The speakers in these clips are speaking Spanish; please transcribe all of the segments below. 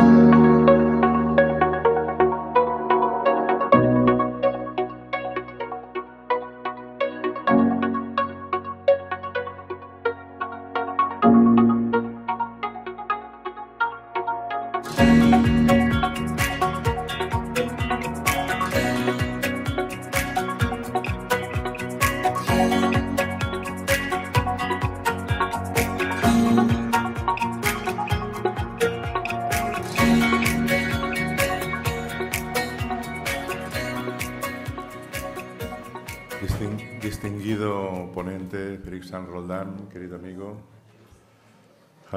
Thank you.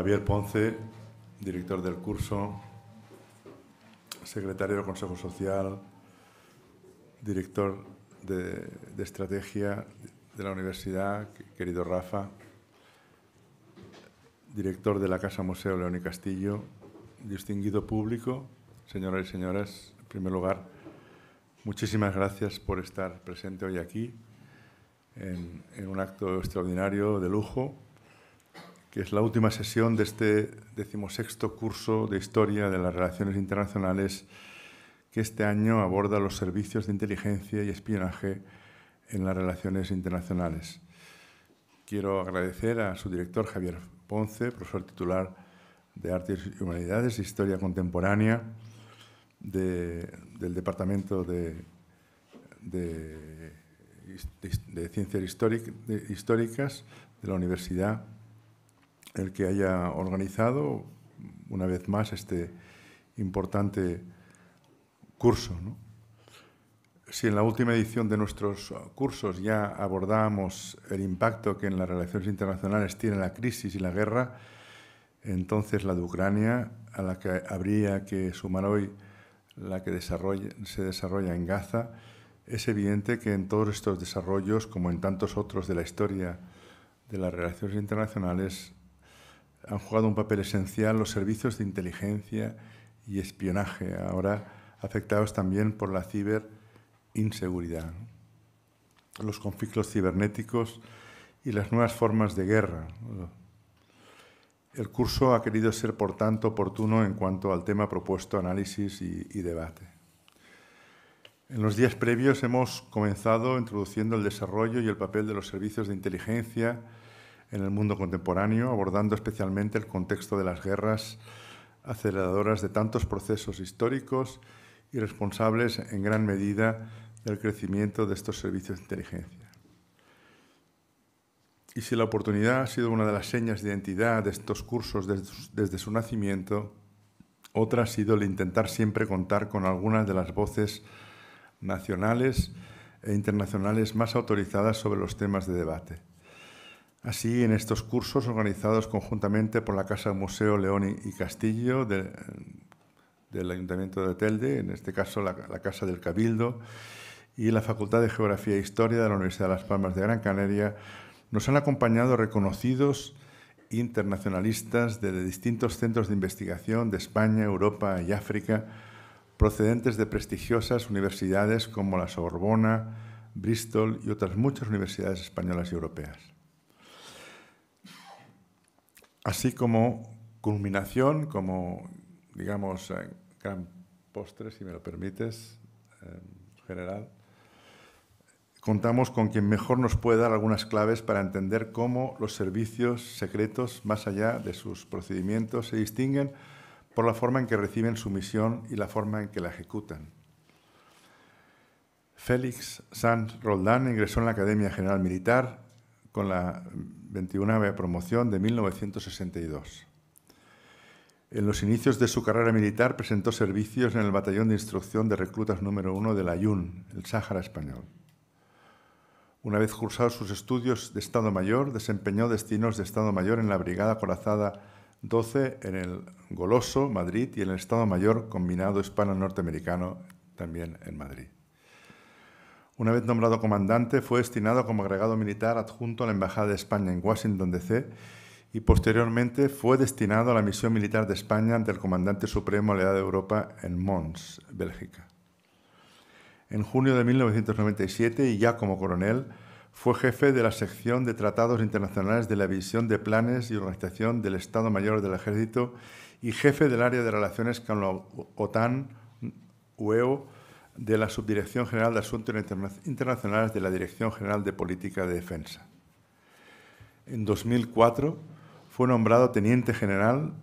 Javier Ponce, director del curso, secretario del Consejo Social, director de, Estrategia de la Universidad, querido Rafa, director de la Casa Museo León y Castillo, distinguido público, señoras y señores, en primer lugar, muchísimas gracias por estar presente hoy aquí en un acto extraordinario de lujo que es la última sesión de este decimosexto curso de Historia de las Relaciones Internacionales que este año aborda los servicios de inteligencia y espionaje en las relaciones internacionales. Quiero agradecer a su director Javier Ponce, profesor titular de Artes y Humanidades e Historia Contemporánea del Departamento de, Ciencias Históricas de la Universidad el que haya organizado una vez más este importante curso. Si en la última edición de nuestros cursos ya abordamos el impacto que en las relaciones internacionales tiene la crisis y la guerra, entonces la de Ucrania, a la que habría que sumar hoy la que se desarrolla en Gaza, es evidente que en todos estos desarrollos, como en tantos otros de la historia de las relaciones internacionales, han jugado un papel esencial los servicios de inteligencia y espionaje, ahora afectados también por la ciberinseguridad, los conflictos cibernéticos y las nuevas formas de guerra. El curso ha querido ser, por tanto, oportuno en cuanto al tema propuesto, análisis y, debate. En los días previos hemos comenzado introduciendo el desarrollo y el papel de los servicios de inteligencia, en el mundo contemporáneo, abordando especialmente el contexto de las guerras aceleradoras de tantos procesos históricos y responsables en gran medida del crecimiento de estos servicios de inteligencia. Y si la oportunidad ha sido una de las señas de identidad de estos cursos desde su nacimiento, otra ha sido el intentar siempre contar con algunas de las voces nacionales e internacionales más autorizadas sobre los temas de debate. Así, en estos cursos organizados conjuntamente por la Casa Museo León y Castillo del Ayuntamiento de Telde, en este caso la, la, Casa del Cabildo, y la Facultad de Geografía e Historia de la Universidad de Las Palmas de Gran Canaria, nos han acompañado reconocidos internacionalistas de distintos centros de investigación de España, Europa y África, procedentes de prestigiosas universidades como la Sorbona, Bristol y otras muchas universidades españolas y europeas así como culminación, como, digamos, eh, gran postre, si me lo permites, eh, general, contamos con quien mejor nos puede dar algunas claves para entender cómo los servicios secretos, más allá de sus procedimientos, se distinguen por la forma en que reciben su misión y la forma en que la ejecutan. Félix Sanz Roldán ingresó en la Academia General Militar con la 21 promoción de 1962. En los inicios de su carrera militar presentó servicios en el Batallón de Instrucción de Reclutas número 1 de la Yun, el Sáhara español. Una vez cursado sus estudios de Estado Mayor, desempeñó destinos de Estado Mayor en la Brigada Corazada 12 en el Goloso, Madrid, y en el Estado Mayor Combinado Hispano-Norteamericano, también en Madrid. Una vez nombrado comandante, fue destinado como agregado militar adjunto a la Embajada de España en Washington, D.C. y posteriormente fue destinado a la misión militar de España ante el comandante supremo de la de Europa en Mons, Bélgica. En junio de 1997, y ya como coronel, fue jefe de la sección de tratados internacionales de la División de Planes y Organización del Estado Mayor del Ejército y jefe del área de relaciones con la OTAN, UEO, de la Subdirección General de Asuntos Internacionales de la Dirección General de Política de Defensa. En 2004 fue nombrado teniente general,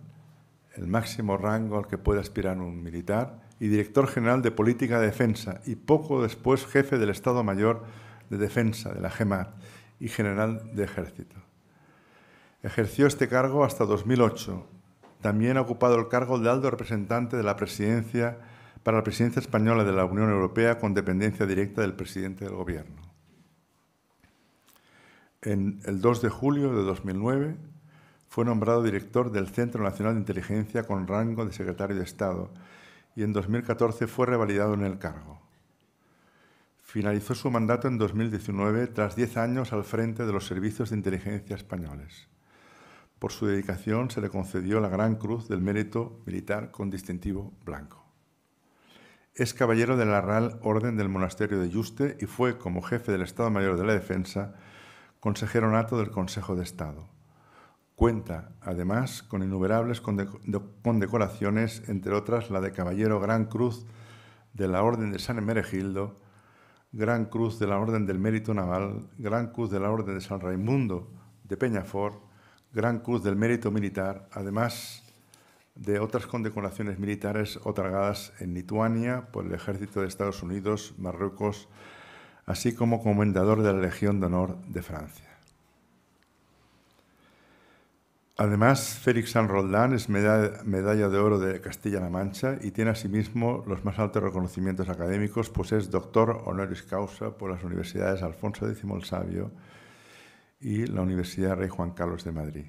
el máximo rango al que puede aspirar un militar, y director general de Política de Defensa, y poco después jefe del Estado Mayor de Defensa, de la GEMAT, y general de Ejército. Ejerció este cargo hasta 2008. También ha ocupado el cargo de alto representante de la presidencia para la presidencia española de la Unión Europea con dependencia directa del presidente del gobierno. En el 2 de julio de 2009 fue nombrado director del Centro Nacional de Inteligencia con rango de secretario de Estado y en 2014 fue revalidado en el cargo. Finalizó su mandato en 2019 tras 10 años al frente de los servicios de inteligencia españoles. Por su dedicación se le concedió la Gran Cruz del Mérito Militar con distintivo blanco. Es caballero de la Real Orden del Monasterio de Yuste y fue, como jefe del Estado Mayor de la Defensa, consejero nato del Consejo de Estado. Cuenta, además, con innumerables condecoraciones, entre otras la de Caballero Gran Cruz de la Orden de San Emeregildo, Gran Cruz de la Orden del Mérito Naval, Gran Cruz de la Orden de San Raimundo de Peñafort, Gran Cruz del Mérito Militar, además de otras condecoraciones militares otorgadas en Lituania por el ejército de Estados Unidos, Marruecos, así como comendador de la Legión de Honor de Francia. Además, Félix San Roldán es medalla de oro de Castilla-La Mancha y tiene asimismo los más altos reconocimientos académicos, pues es doctor honoris causa por las universidades Alfonso X el Sabio y la Universidad Rey Juan Carlos de Madrid.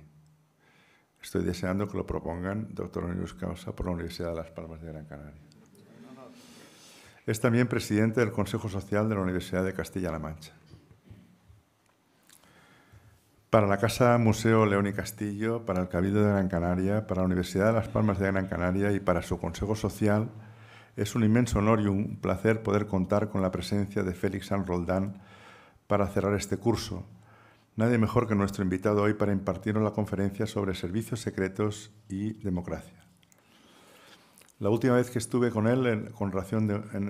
Estoy deseando que lo propongan doctor causa por la Universidad de Las Palmas de Gran Canaria. Es también presidente del Consejo Social de la Universidad de Castilla-La Mancha. Para la Casa Museo León y Castillo, para el Cabildo de Gran Canaria, para la Universidad de Las Palmas de Gran Canaria y para su Consejo Social, es un inmenso honor y un placer poder contar con la presencia de Félix San Roldán para cerrar este curso, Nadie mejor que nuestro invitado hoy para impartirnos la conferencia sobre servicios secretos y democracia. La última vez que estuve con él en,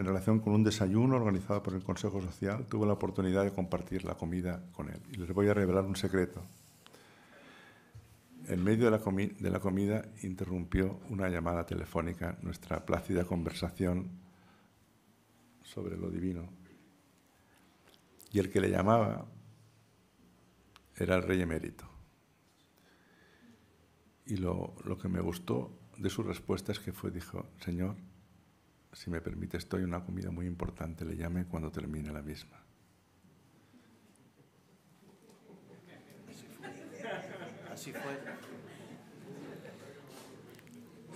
relación con un desayuno organizado por el Consejo Social, tuve la oportunidad de compartir la comida con él. Y les voy a revelar un secreto. En medio de la comida interrumpió una llamada telefónica nuestra plácida conversación sobre lo divino. Y el que le llamaba era el rey emérito. Y lo, que me gustó de su respuesta es que fue, dijo, Señor, si me permite, estoy una comida muy importante, le llame cuando termine la misma. Así fue. Así fue.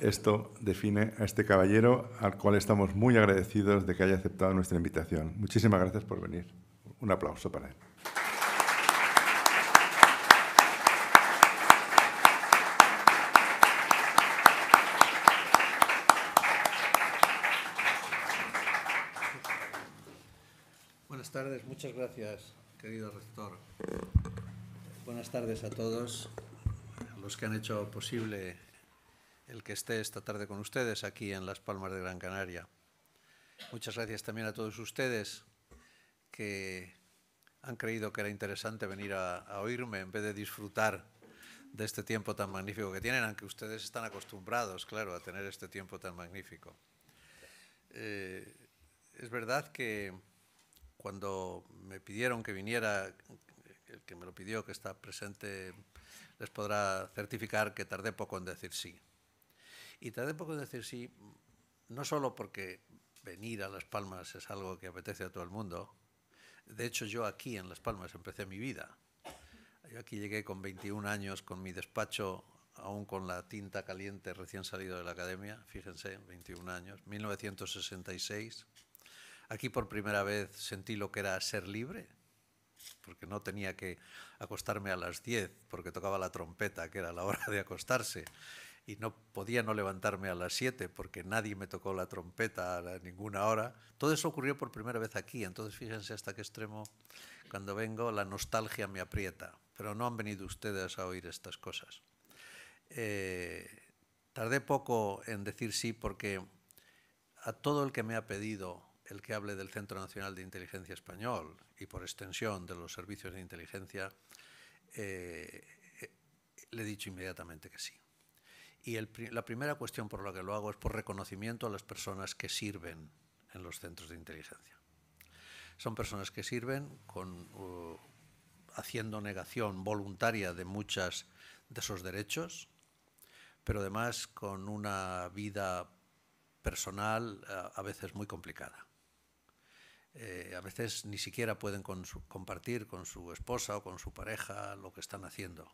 Esto define a este caballero al cual estamos muy agradecidos de que haya aceptado nuestra invitación. Muchísimas gracias por venir. Un aplauso para él. gracias, querido rector. Buenas tardes a todos, los que han hecho posible el que esté esta tarde con ustedes aquí en Las Palmas de Gran Canaria. Muchas gracias también a todos ustedes que han creído que era interesante venir a, oírme en vez de disfrutar de este tiempo tan magnífico que tienen, aunque ustedes están acostumbrados, claro, a tener este tiempo tan magnífico. Eh, es verdad que cuando me pidieron que viniera, el que me lo pidió, que está presente, les podrá certificar que tardé poco en decir sí. Y tardé poco en decir sí, no solo porque venir a Las Palmas es algo que apetece a todo el mundo, de hecho yo aquí en Las Palmas empecé mi vida. Yo aquí llegué con 21 años con mi despacho, aún con la tinta caliente recién salido de la academia, fíjense, 21 años, 1966 Aquí por primera vez sentí lo que era ser libre, porque no tenía que acostarme a las 10, porque tocaba la trompeta, que era la hora de acostarse, y no podía no levantarme a las 7, porque nadie me tocó la trompeta a ninguna hora. Todo eso ocurrió por primera vez aquí, entonces fíjense hasta qué extremo, cuando vengo, la nostalgia me aprieta, pero no han venido ustedes a oír estas cosas. Eh, tardé poco en decir sí porque a todo el que me ha pedido el que hable del Centro Nacional de Inteligencia Español y por extensión de los servicios de inteligencia, eh, le he dicho inmediatamente que sí. Y la primera cuestión por la que lo hago es por reconocimiento a las personas que sirven en los centros de inteligencia. Son personas que sirven haciendo negación voluntaria de muchas de esos derechos, pero además con una vida personal a veces muy complicada. Eh, a veces ni siquiera pueden compartir con su esposa o con su pareja lo que están haciendo.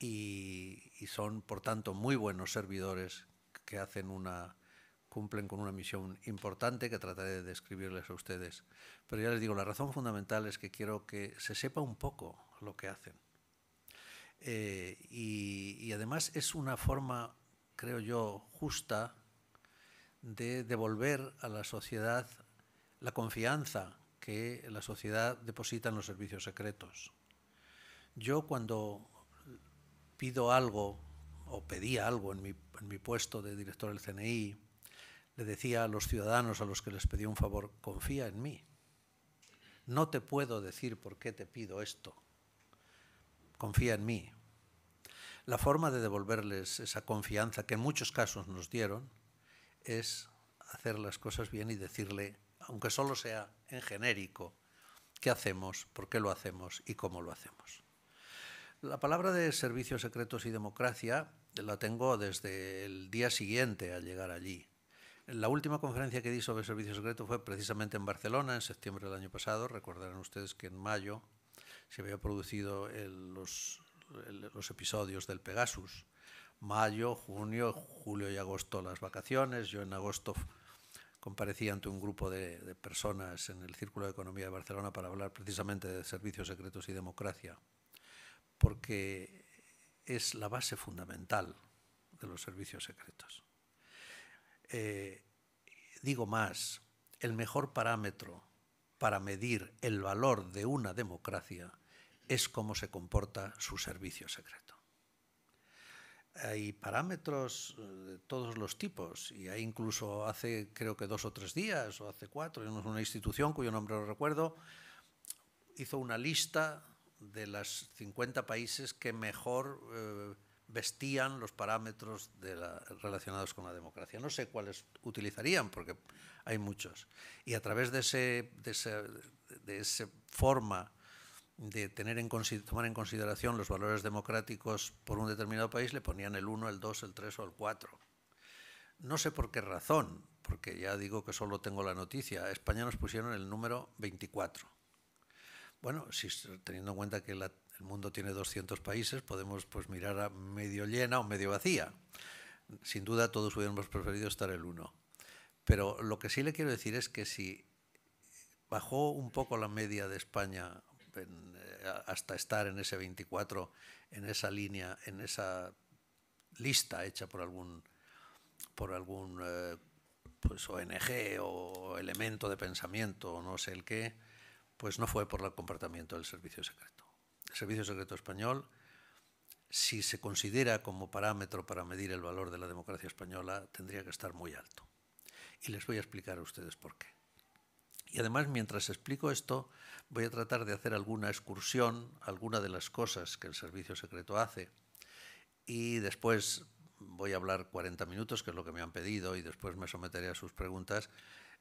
Y, son, por tanto, muy buenos servidores que cumplen con una misión importante que trataré de describirles a ustedes. Pero ya les digo, la razón fundamental es que quiero que se sepa un poco lo que hacen. Eh, y además es una forma, creo yo, justa de devolver a la sociedad la confianza que la sociedad deposita en los servicios secretos. Yo cuando pido algo o pedía algo en mi, puesto de director del CNI, le decía a los ciudadanos a los que les pedí un favor, confía en mí. No te puedo decir por qué te pido esto. Confía en mí. La forma de devolverles esa confianza que en muchos casos nos dieron es hacer las cosas bien y decirle aunque solo sea en genérico, qué hacemos, por qué lo hacemos y cómo lo hacemos. La palabra de servicios secretos y democracia la tengo desde el día siguiente al llegar allí. La última conferencia que di sobre servicios secretos fue precisamente en Barcelona, en septiembre del año pasado. Recordarán ustedes que en mayo se había producido los episodios del Pegasus. Mayo, junio, julio y agosto las vacaciones. Yo en agosto comparecí ante un grupo de, personas en el Círculo de Economía de Barcelona para hablar precisamente de servicios secretos y democracia, porque es la base fundamental de los servicios secretos. Eh, digo más, el mejor parámetro para medir el valor de una democracia es cómo se comporta su servicio secreto hay parámetros eh, de todos los tipos y hay incluso hace creo que dos o tres días o hace cuatro una institución cuyo nombre no recuerdo hizo una lista de las 50 países que mejor eh, vestían los parámetros relacionados con la democracia. No sé cuáles utilizarían porque hay muchos. Y a través de ese, de ese de esa forma de tener en, tomar en consideración los valores democráticos por un determinado país le ponían el 1, el 2, el 3 o el 4. No sé por qué razón, porque ya digo que solo tengo la noticia, a España nos pusieron el número 24. Bueno, si, teniendo en cuenta que el mundo tiene 200 países, podemos pues, mirar a medio llena o medio vacía. Sin duda todos hubiéramos preferido estar el 1. Pero lo que sí le quiero decir es que si bajó un poco la media de España eh, hasta estar en ese 24, en esa línea, en esa lista hecha por algún, por algún eh, pues, ONG o elemento de pensamiento o no sé el qué, pues no fue por el comportamiento del servicio secreto. El servicio secreto español, si se considera como parámetro para medir el valor de la democracia española, tendría que estar muy alto. Y les voy a explicar a ustedes por qué. Y además, mientras explico esto, voy a tratar de hacer alguna excursión, alguna de las cosas que el servicio secreto hace, y después voy a hablar 40 minutos, que es lo que me han pedido, y después me someteré a sus preguntas,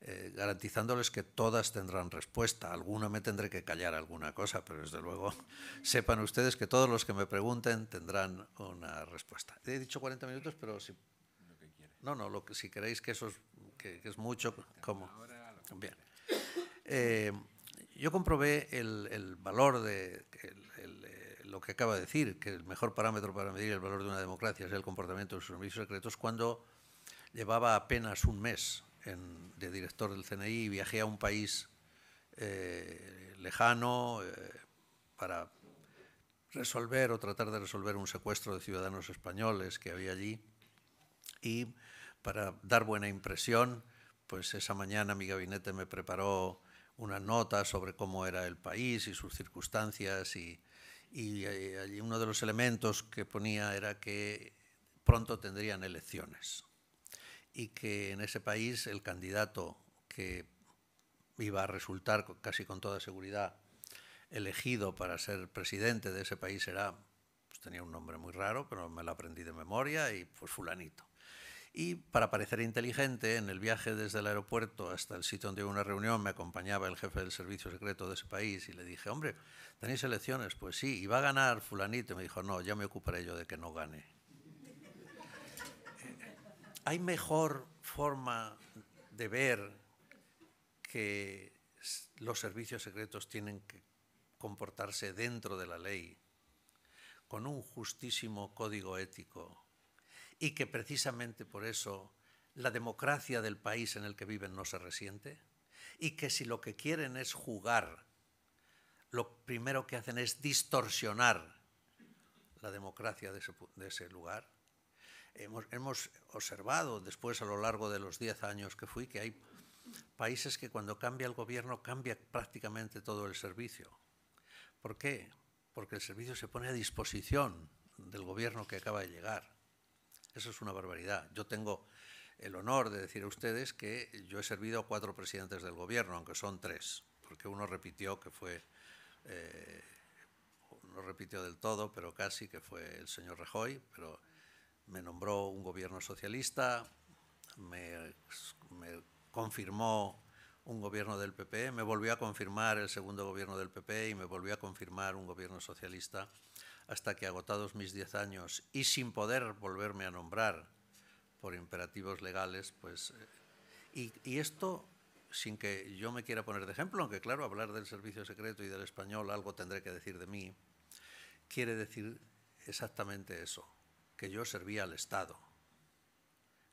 eh, garantizándoles que todas tendrán respuesta. Alguna me tendré que callar alguna cosa, pero desde luego sepan ustedes que todos los que me pregunten tendrán una respuesta. He dicho 40 minutos, pero si... no, no, lo que, si queréis que eso es, que es mucho, como Bien. Eh, yo comprobé el, valor de eh, lo que acaba de decir, que el mejor parámetro para medir el valor de una democracia es el comportamiento de sus servicios secretos, cuando llevaba apenas un mes de director del CNI y viajé a un país eh, lejano para resolver o tratar de resolver un secuestro de ciudadanos españoles que había allí y para dar buena impresión pues esa mañana mi gabinete me preparó una nota sobre cómo era el país y sus circunstancias y, y, eh, uno de los elementos que ponía era que pronto tendrían elecciones y que en ese país el candidato que iba a resultar casi con toda seguridad elegido para ser presidente de ese país era, pues tenía un nombre muy raro, pero me lo aprendí de memoria y pues fulanito. Y para parecer inteligente, en el viaje desde el aeropuerto hasta el sitio donde hubo una reunión, me acompañaba el jefe del servicio secreto de ese país y le dije, hombre, ¿tenéis elecciones? Pues sí, ¿y va a ganar fulanito? Y me dijo, no, ya me ocuparé yo de que no gane. Eh, ¿Hay mejor forma de ver que los servicios secretos tienen que comportarse dentro de la ley, con un justísimo código ético y que precisamente por eso la democracia del país en el que viven no se resiente y que si lo que quieren es jugar, lo primero que hacen es distorsionar la democracia de ese, lugar. Hemos, observado después a lo largo de los 10 años que fui que hay países que cuando cambia el gobierno cambia prácticamente todo el servicio. ¿Por qué? Porque el servicio se pone a disposición del gobierno que acaba de llegar. Eso es una barbaridad. Yo tengo el honor de decir a ustedes que yo he servido a cuatro presidentes del gobierno, aunque son tres, porque uno repitió que fue, eh, no repitió del todo, pero casi, que fue el señor Rajoy, pero me nombró un gobierno socialista, me, me confirmó un gobierno del PP, me volvió a confirmar el segundo gobierno del PP y me volvió a confirmar un gobierno socialista hasta que agotados mis diez años y sin poder volverme a nombrar por imperativos legales, pues... Eh, y, esto sin que yo me quiera poner de ejemplo, aunque claro, hablar del servicio secreto y del español algo tendré que decir de mí, quiere decir exactamente eso, que yo servía al Estado,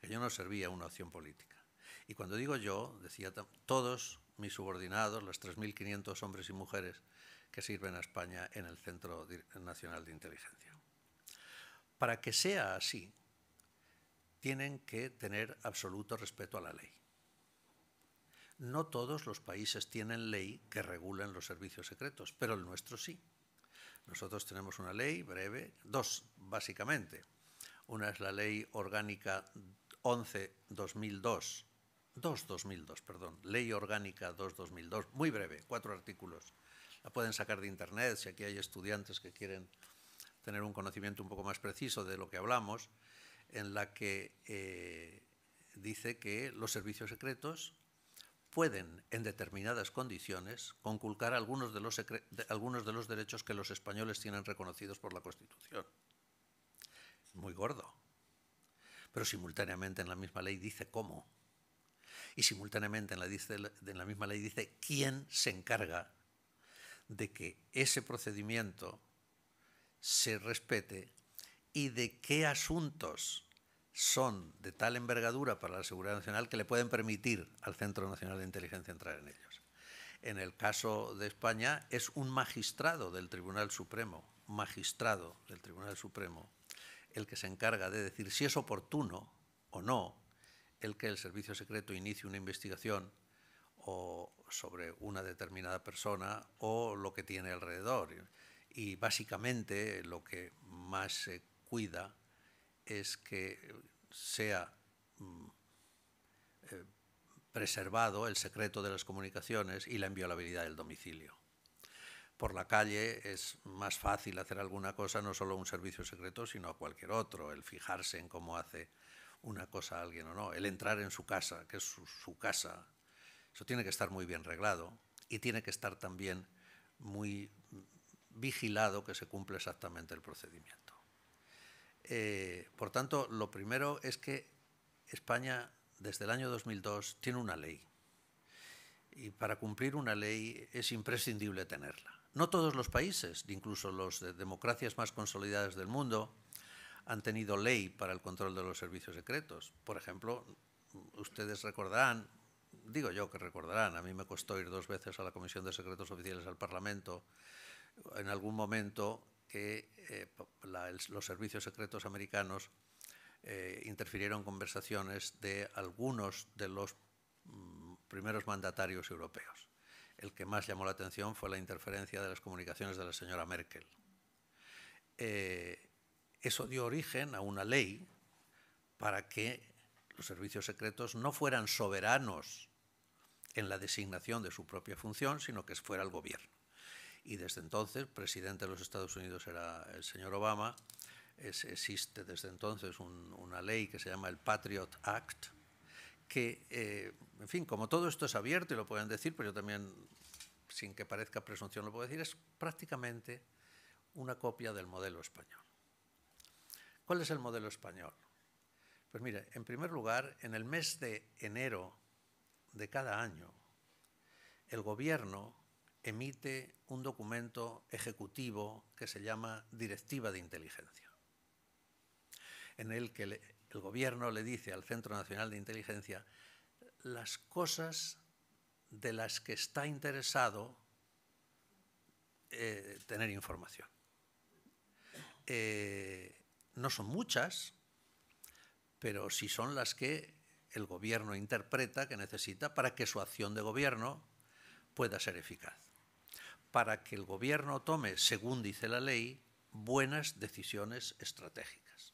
que yo no servía a una opción política. Y cuando digo yo, decía todos mis subordinados, los 3.500 hombres y mujeres que sirven a España en el Centro Nacional de Inteligencia. Para que sea así, tienen que tener absoluto respeto a la ley. No todos los países tienen ley que regulen los servicios secretos, pero el nuestro sí. Nosotros tenemos una ley breve, dos básicamente. Una es la ley orgánica 11-2002, 2-2002, perdón, ley orgánica 2-2002, muy breve, cuatro artículos la pueden sacar de Internet, si aquí hay estudiantes que quieren tener un conocimiento un poco más preciso de lo que hablamos, en la que eh, dice que los servicios secretos pueden, en determinadas condiciones, conculcar algunos de, los derechos que los españoles tienen reconocidos por la Constitución. Muy gordo. Pero simultáneamente en la misma ley dice cómo. Y simultáneamente en la, en la misma ley dice quién se encarga de que ese procedimiento se respete y de qué asuntos son de tal envergadura para la seguridad nacional que le pueden permitir al Centro Nacional de Inteligencia entrar en ellos. En el caso de España es un magistrado del Tribunal Supremo, magistrado del Tribunal Supremo, el que se encarga de decir si es oportuno o no el que el Servicio Secreto inicie una investigación o sobre una determinada persona o lo que tiene alrededor. Y básicamente lo que más se cuida es que sea mm, eh, preservado el secreto de las comunicaciones y la inviolabilidad del domicilio. Por la calle es más fácil hacer alguna cosa, no solo un servicio secreto, sino a cualquier otro, el fijarse en cómo hace una cosa a alguien o no, el entrar en su casa, que es su casa, eso tiene que estar muy bien reglado y tiene que estar también muy vigilado que se cumple exactamente el procedimiento. Eh, por tanto, lo primero es que España desde el año 2002 tiene una ley y para cumplir una ley es imprescindible tenerla. No todos los países, incluso los de democracias más consolidadas del mundo, han tenido ley para el control de los servicios secretos. Por ejemplo, ustedes recordarán digo yo que recordarán, a mí me costó ir dos veces a la Comisión de Secretos Oficiales al Parlamento, en algún momento que eh, los servicios secretos americanos eh, interfirieron conversaciones de algunos de los mm, primeros mandatarios europeos. El que más llamó la atención fue la interferencia de las comunicaciones de la señora Merkel. Eh, eso dio origen a una ley para que los servicios secretos no fueran soberanos en la designación de su propia función, sino que fuera el gobierno. Y desde entonces, presidente de los Estados Unidos era el señor Obama, existe desde entonces una ley que se llama el Patriot Act, que, eh, en fin, como todo esto es abierto y lo pueden decir, pero yo también, sin que parezca presunción, lo puedo decir, es prácticamente una copia del modelo español. ¿Cuál es el modelo español? Pues mire, en primer lugar, en el mes de enero de cada año, el Gobierno emite un documento ejecutivo que se llama Directiva de Inteligencia, en el que el Gobierno le dice al Centro Nacional de Inteligencia las cosas de las que está interesado eh, tener información. Eh, no son muchas, pero sí son las que el gobierno interpreta que necesita para que su acción de gobierno pueda ser eficaz. Para que el gobierno tome, según dice la ley, buenas decisiones estratégicas.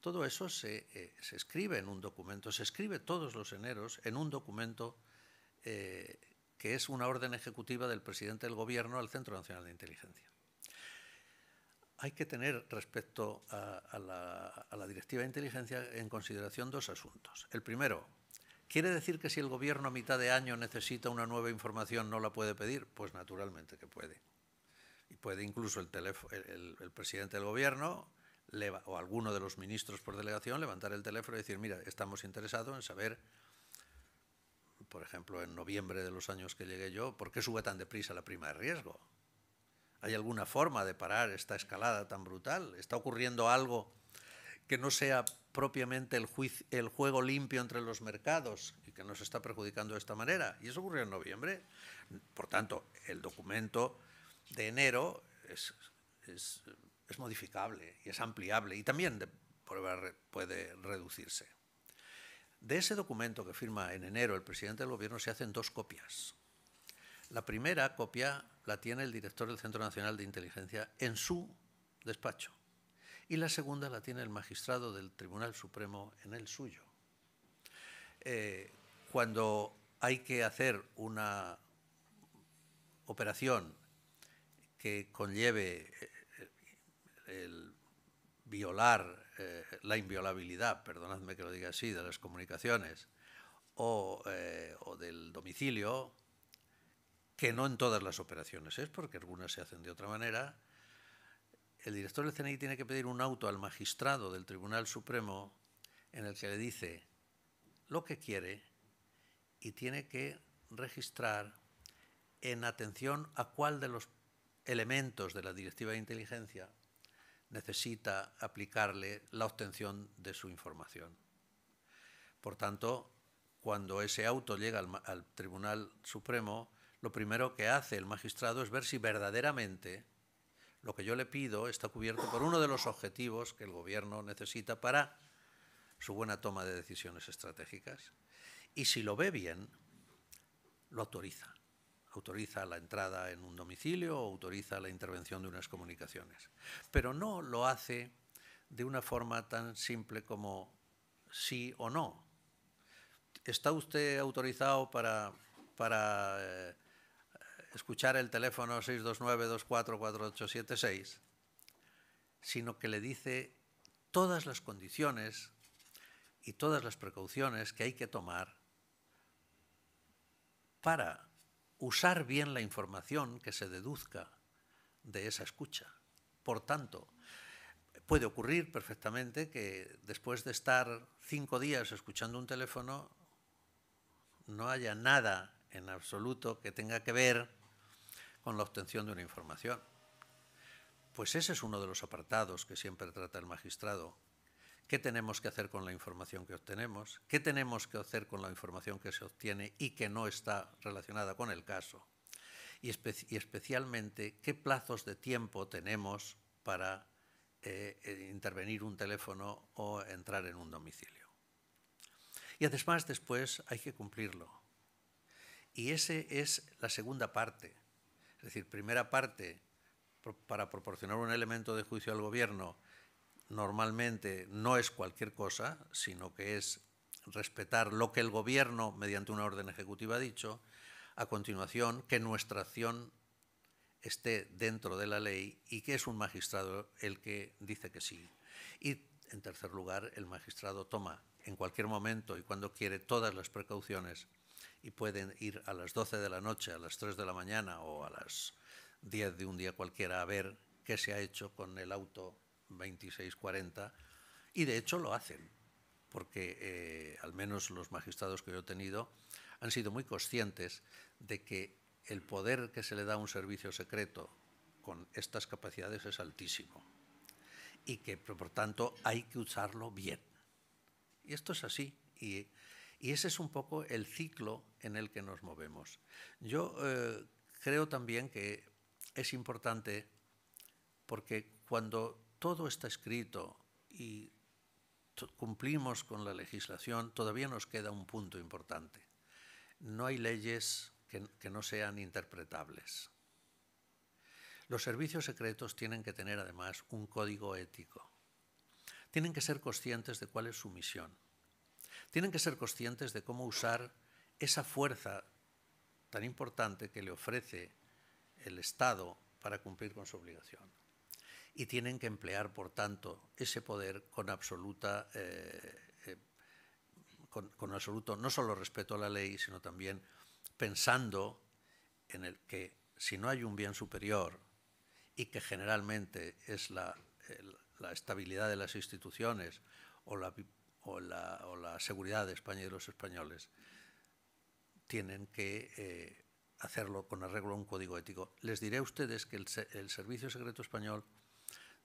Todo eso se, eh, escribe en un documento, se escribe todos los eneros en un documento eh, que es una orden ejecutiva del presidente del gobierno al Centro Nacional de Inteligencia hay que tener respecto a, la, Directiva de Inteligencia en consideración dos asuntos. El primero, ¿quiere decir que si el Gobierno a mitad de año necesita una nueva información no la puede pedir? Pues naturalmente que puede. Y puede incluso el, presidente del Gobierno o alguno de los ministros por delegación levantar el teléfono y decir, mira, estamos interesados en saber por ejemplo, en noviembre de los años que llegué yo, ¿por qué sube tan deprisa la prima de riesgo? ¿Hay alguna forma de parar esta escalada tan brutal? ¿Está ocurriendo algo que no sea propiamente el, juego limpio entre los mercados y que nos está perjudicando de esta manera? Y eso ocurrió en noviembre. Por tanto, el documento de enero es, modificable y es ampliable y también puede reducirse. De ese documento que firma en enero el presidente del gobierno se hacen dos copias. La primera copia la tiene el director del Centro Nacional de Inteligencia en su despacho y la segunda la tiene el magistrado del Tribunal Supremo en el suyo. Eh, cuando hay que hacer una operación que conlleve eh, eh, el violar la inviolabilidad, perdonadme que lo diga así, de las comunicaciones o del domicilio, que no en todas las operaciones es, porque algunas se hacen de otra manera, el director del CNI tiene que pedir un auto al magistrado del Tribunal Supremo en el que le dice lo que quiere y tiene que registrar en atención a cuál de los elementos de la Directiva de Inteligencia necesita aplicarle la obtención de su información. Por tanto, cuando ese auto llega al, al Tribunal Supremo, lo primero que hace el magistrado es ver si verdaderamente lo que yo le pido está cubierto por uno de los objetivos que el Gobierno necesita para su buena toma de decisiones estratégicas. Y si lo ve bien, lo autoriza. Autoriza la entrada en un domicilio o autoriza la intervención de unas comunicaciones. Pero no lo hace de una forma tan simple como sí o no. ¿Está usted autorizado para, para eh, escuchar el teléfono 629-244876, sino que le dice todas las condiciones y todas las precauciones que hay que tomar para usar bien la información que se deduzca de esa escucha. Por tanto, puede ocurrir perfectamente que después de estar cinco días escuchando un teléfono, no haya nada en absoluto que tenga que ver con la obtención de una información. Pues ese es uno de los apartados que siempre trata el magistrado. ¿Qué tenemos que hacer con la información que obtenemos? ¿Qué tenemos que hacer con la información que se obtiene y que no está relacionada con el caso? Y, especialmente, ¿qué plazos de tiempo tenemos para eh, eh, intervenir un teléfono o entrar en un domicilio? Y además después hay que cumplirlo. Y esa es la segunda parte es decir, primera parte, para proporcionar un elemento de juicio al gobierno, normalmente no es cualquier cosa, sino que es respetar lo que el gobierno, mediante una orden ejecutiva, ha dicho, a continuación, que nuestra acción esté dentro de la ley y que es un magistrado el que dice que sí. Y, en tercer lugar, el magistrado toma en cualquier momento y cuando quiere todas las precauciones y pueden ir a las 12 de la noche, a las 3 de la mañana o a las 10 de un día cualquiera a ver qué se ha hecho con el auto 2640 y de hecho lo hacen, porque eh, al menos los magistrados que yo he tenido han sido muy conscientes de que el poder que se le da a un servicio secreto con estas capacidades es altísimo y que por tanto hay que usarlo bien. Y esto es así y y ese es un poco el ciclo en el que nos movemos. Yo eh, creo también que es importante porque cuando todo está escrito y cumplimos con la legislación, todavía nos queda un punto importante. No hay leyes que no sean interpretables. Los servicios secretos tienen que tener además un código ético. Tienen que ser conscientes de cuál es su misión tienen que ser conscientes de cómo usar esa fuerza tan importante que le ofrece el Estado para cumplir con su obligación. Y tienen que emplear, por tanto, ese poder con absoluta... Eh, eh, absoluto no solo respeto a la ley, sino también pensando en el que si no hay un bien superior y que generalmente es la, la estabilidad de las instituciones o la o la, seguridad de España y los españoles tienen que eh, hacerlo con arreglo a un código ético. Les diré a ustedes que el, Servicio Secreto Español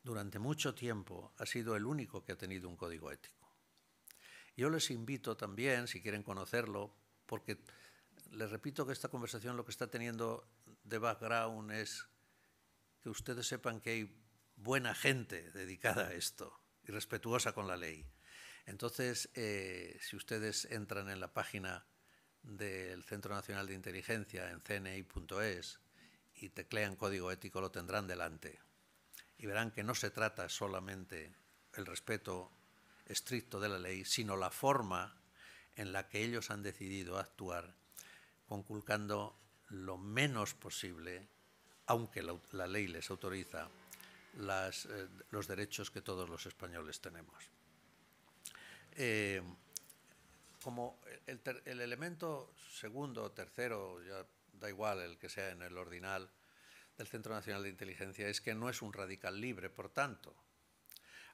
durante mucho tiempo ha sido el único que ha tenido un código ético. Yo les invito también, si quieren conocerlo, porque les repito que esta conversación lo que está teniendo de background es que ustedes sepan que hay buena gente dedicada a esto y respetuosa con la ley entonces, eh, si ustedes entran en la página del Centro Nacional de Inteligencia en cni.es y teclean código ético, lo tendrán delante. Y verán que no se trata solamente el respeto estricto de la ley, sino la forma en la que ellos han decidido actuar, conculcando lo menos posible, aunque la, ley les autoriza, eh, los derechos que todos los españoles tenemos. Eh, como el, elemento segundo o tercero, ya da igual el que sea en el ordinal del Centro Nacional de Inteligencia, es que no es un radical libre, por tanto.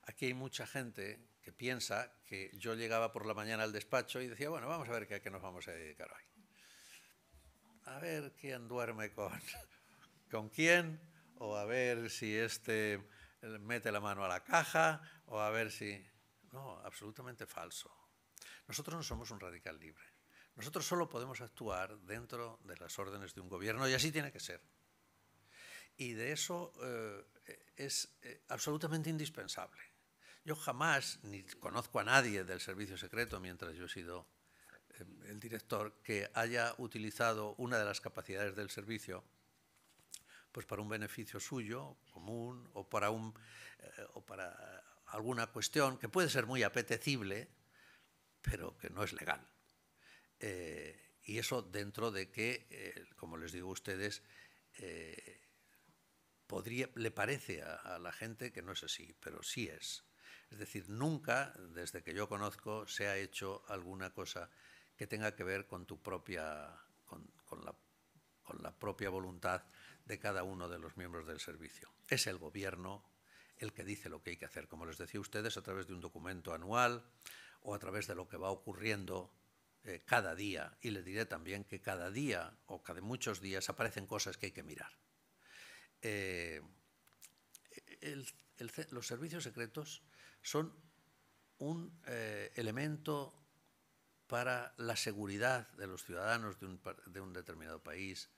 Aquí hay mucha gente que piensa que yo llegaba por la mañana al despacho y decía, bueno, vamos a ver qué, a qué nos vamos a dedicar hoy. A ver quién duerme con, con quién, o a ver si este mete la mano a la caja, o a ver si... No, absolutamente falso. Nosotros no somos un radical libre. Nosotros solo podemos actuar dentro de las órdenes de un gobierno y así tiene que ser. Y de eso eh, es eh, absolutamente indispensable. Yo jamás ni conozco a nadie del servicio secreto mientras yo he sido eh, el director que haya utilizado una de las capacidades del servicio pues para un beneficio suyo, común, o para, un, o para alguna cuestión que puede ser muy apetecible, pero que no es legal. Eh, y eso dentro de que, eh, como les digo a ustedes, eh, le parece a, la gente que no es así, pero sí es. Es decir, nunca, desde que yo conozco, se ha hecho alguna cosa que tenga que ver con tu propia, con, la, con la propia voluntad de cada uno de los miembros del servicio. Es el gobierno el que dice lo que hay que hacer, como les decía a ustedes, a través de un documento anual o a través de lo que va ocurriendo eh, cada día. Y les diré también que cada día o cada muchos días aparecen cosas que hay que mirar. Eh, los servicios secretos son un eh, elemento para la seguridad de los ciudadanos de un determinado país,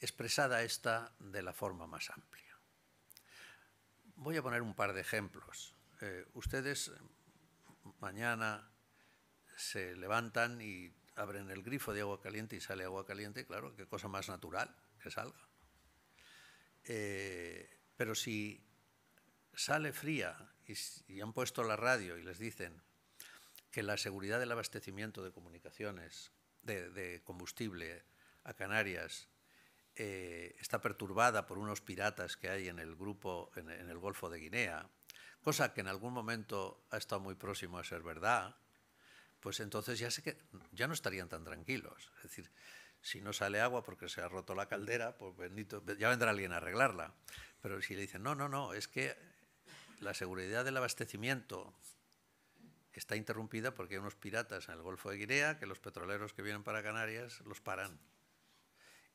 expresada esta de la forma más amplia. Voy a poner un par de ejemplos. Eh, ustedes eh, mañana se levantan y abren el grifo de agua caliente y sale agua caliente, claro, qué cosa más natural que salga. Eh, pero si sale fría y, han puesto la radio y les dicen que la seguridad del abastecimiento de comunicaciones, de combustible a Canarias eh, está perturbada por unos piratas que hay en el grupo, en, en el Golfo de Guinea, cosa que en algún momento ha estado muy próximo a ser verdad, pues entonces ya sé que ya no estarían tan tranquilos. Es decir, si no sale agua porque se ha roto la caldera, pues bendito, ya vendrá alguien a arreglarla. Pero si le dicen, no, no, no, es que la seguridad del abastecimiento está interrumpida porque hay unos piratas en el Golfo de Guinea que los petroleros que vienen para Canarias los paran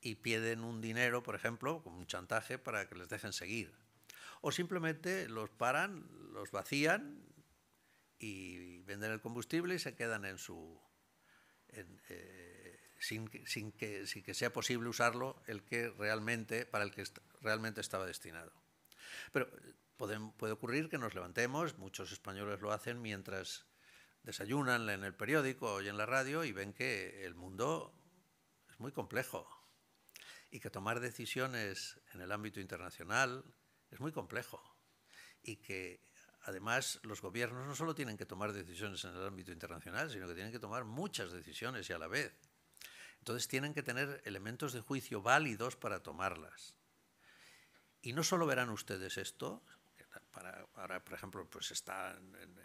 y piden un dinero, por ejemplo, un chantaje para que les dejen seguir. O simplemente los paran, los vacían y venden el combustible y se quedan en su... Eh, sin, que, sea posible usarlo el que realmente, para el que realmente estaba destinado. Pero eh, puede, ocurrir que nos levantemos, muchos españoles lo hacen mientras desayunan en el periódico, o en la radio y ven que el mundo es muy complejo y que tomar decisiones en el ámbito internacional es muy complejo y que además los gobiernos no solo tienen que tomar decisiones en el ámbito internacional, sino que tienen que tomar muchas decisiones y a la vez. Entonces tienen que tener elementos de juicio válidos para tomarlas. Y no solo verán ustedes esto, ahora por ejemplo pues está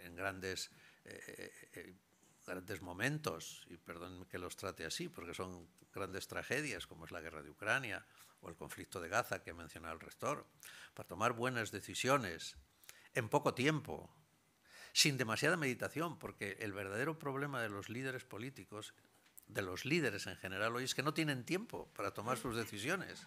en, grandes eh, eh, eh, grandes momentos, y perdón que los trate así, porque son grandes tragedias, como es la guerra de Ucrania o el conflicto de Gaza que ha mencionado el rector, para tomar buenas decisiones en poco tiempo, sin demasiada meditación, porque el verdadero problema de los líderes políticos, de los líderes en general hoy, es que no tienen tiempo para tomar sus decisiones.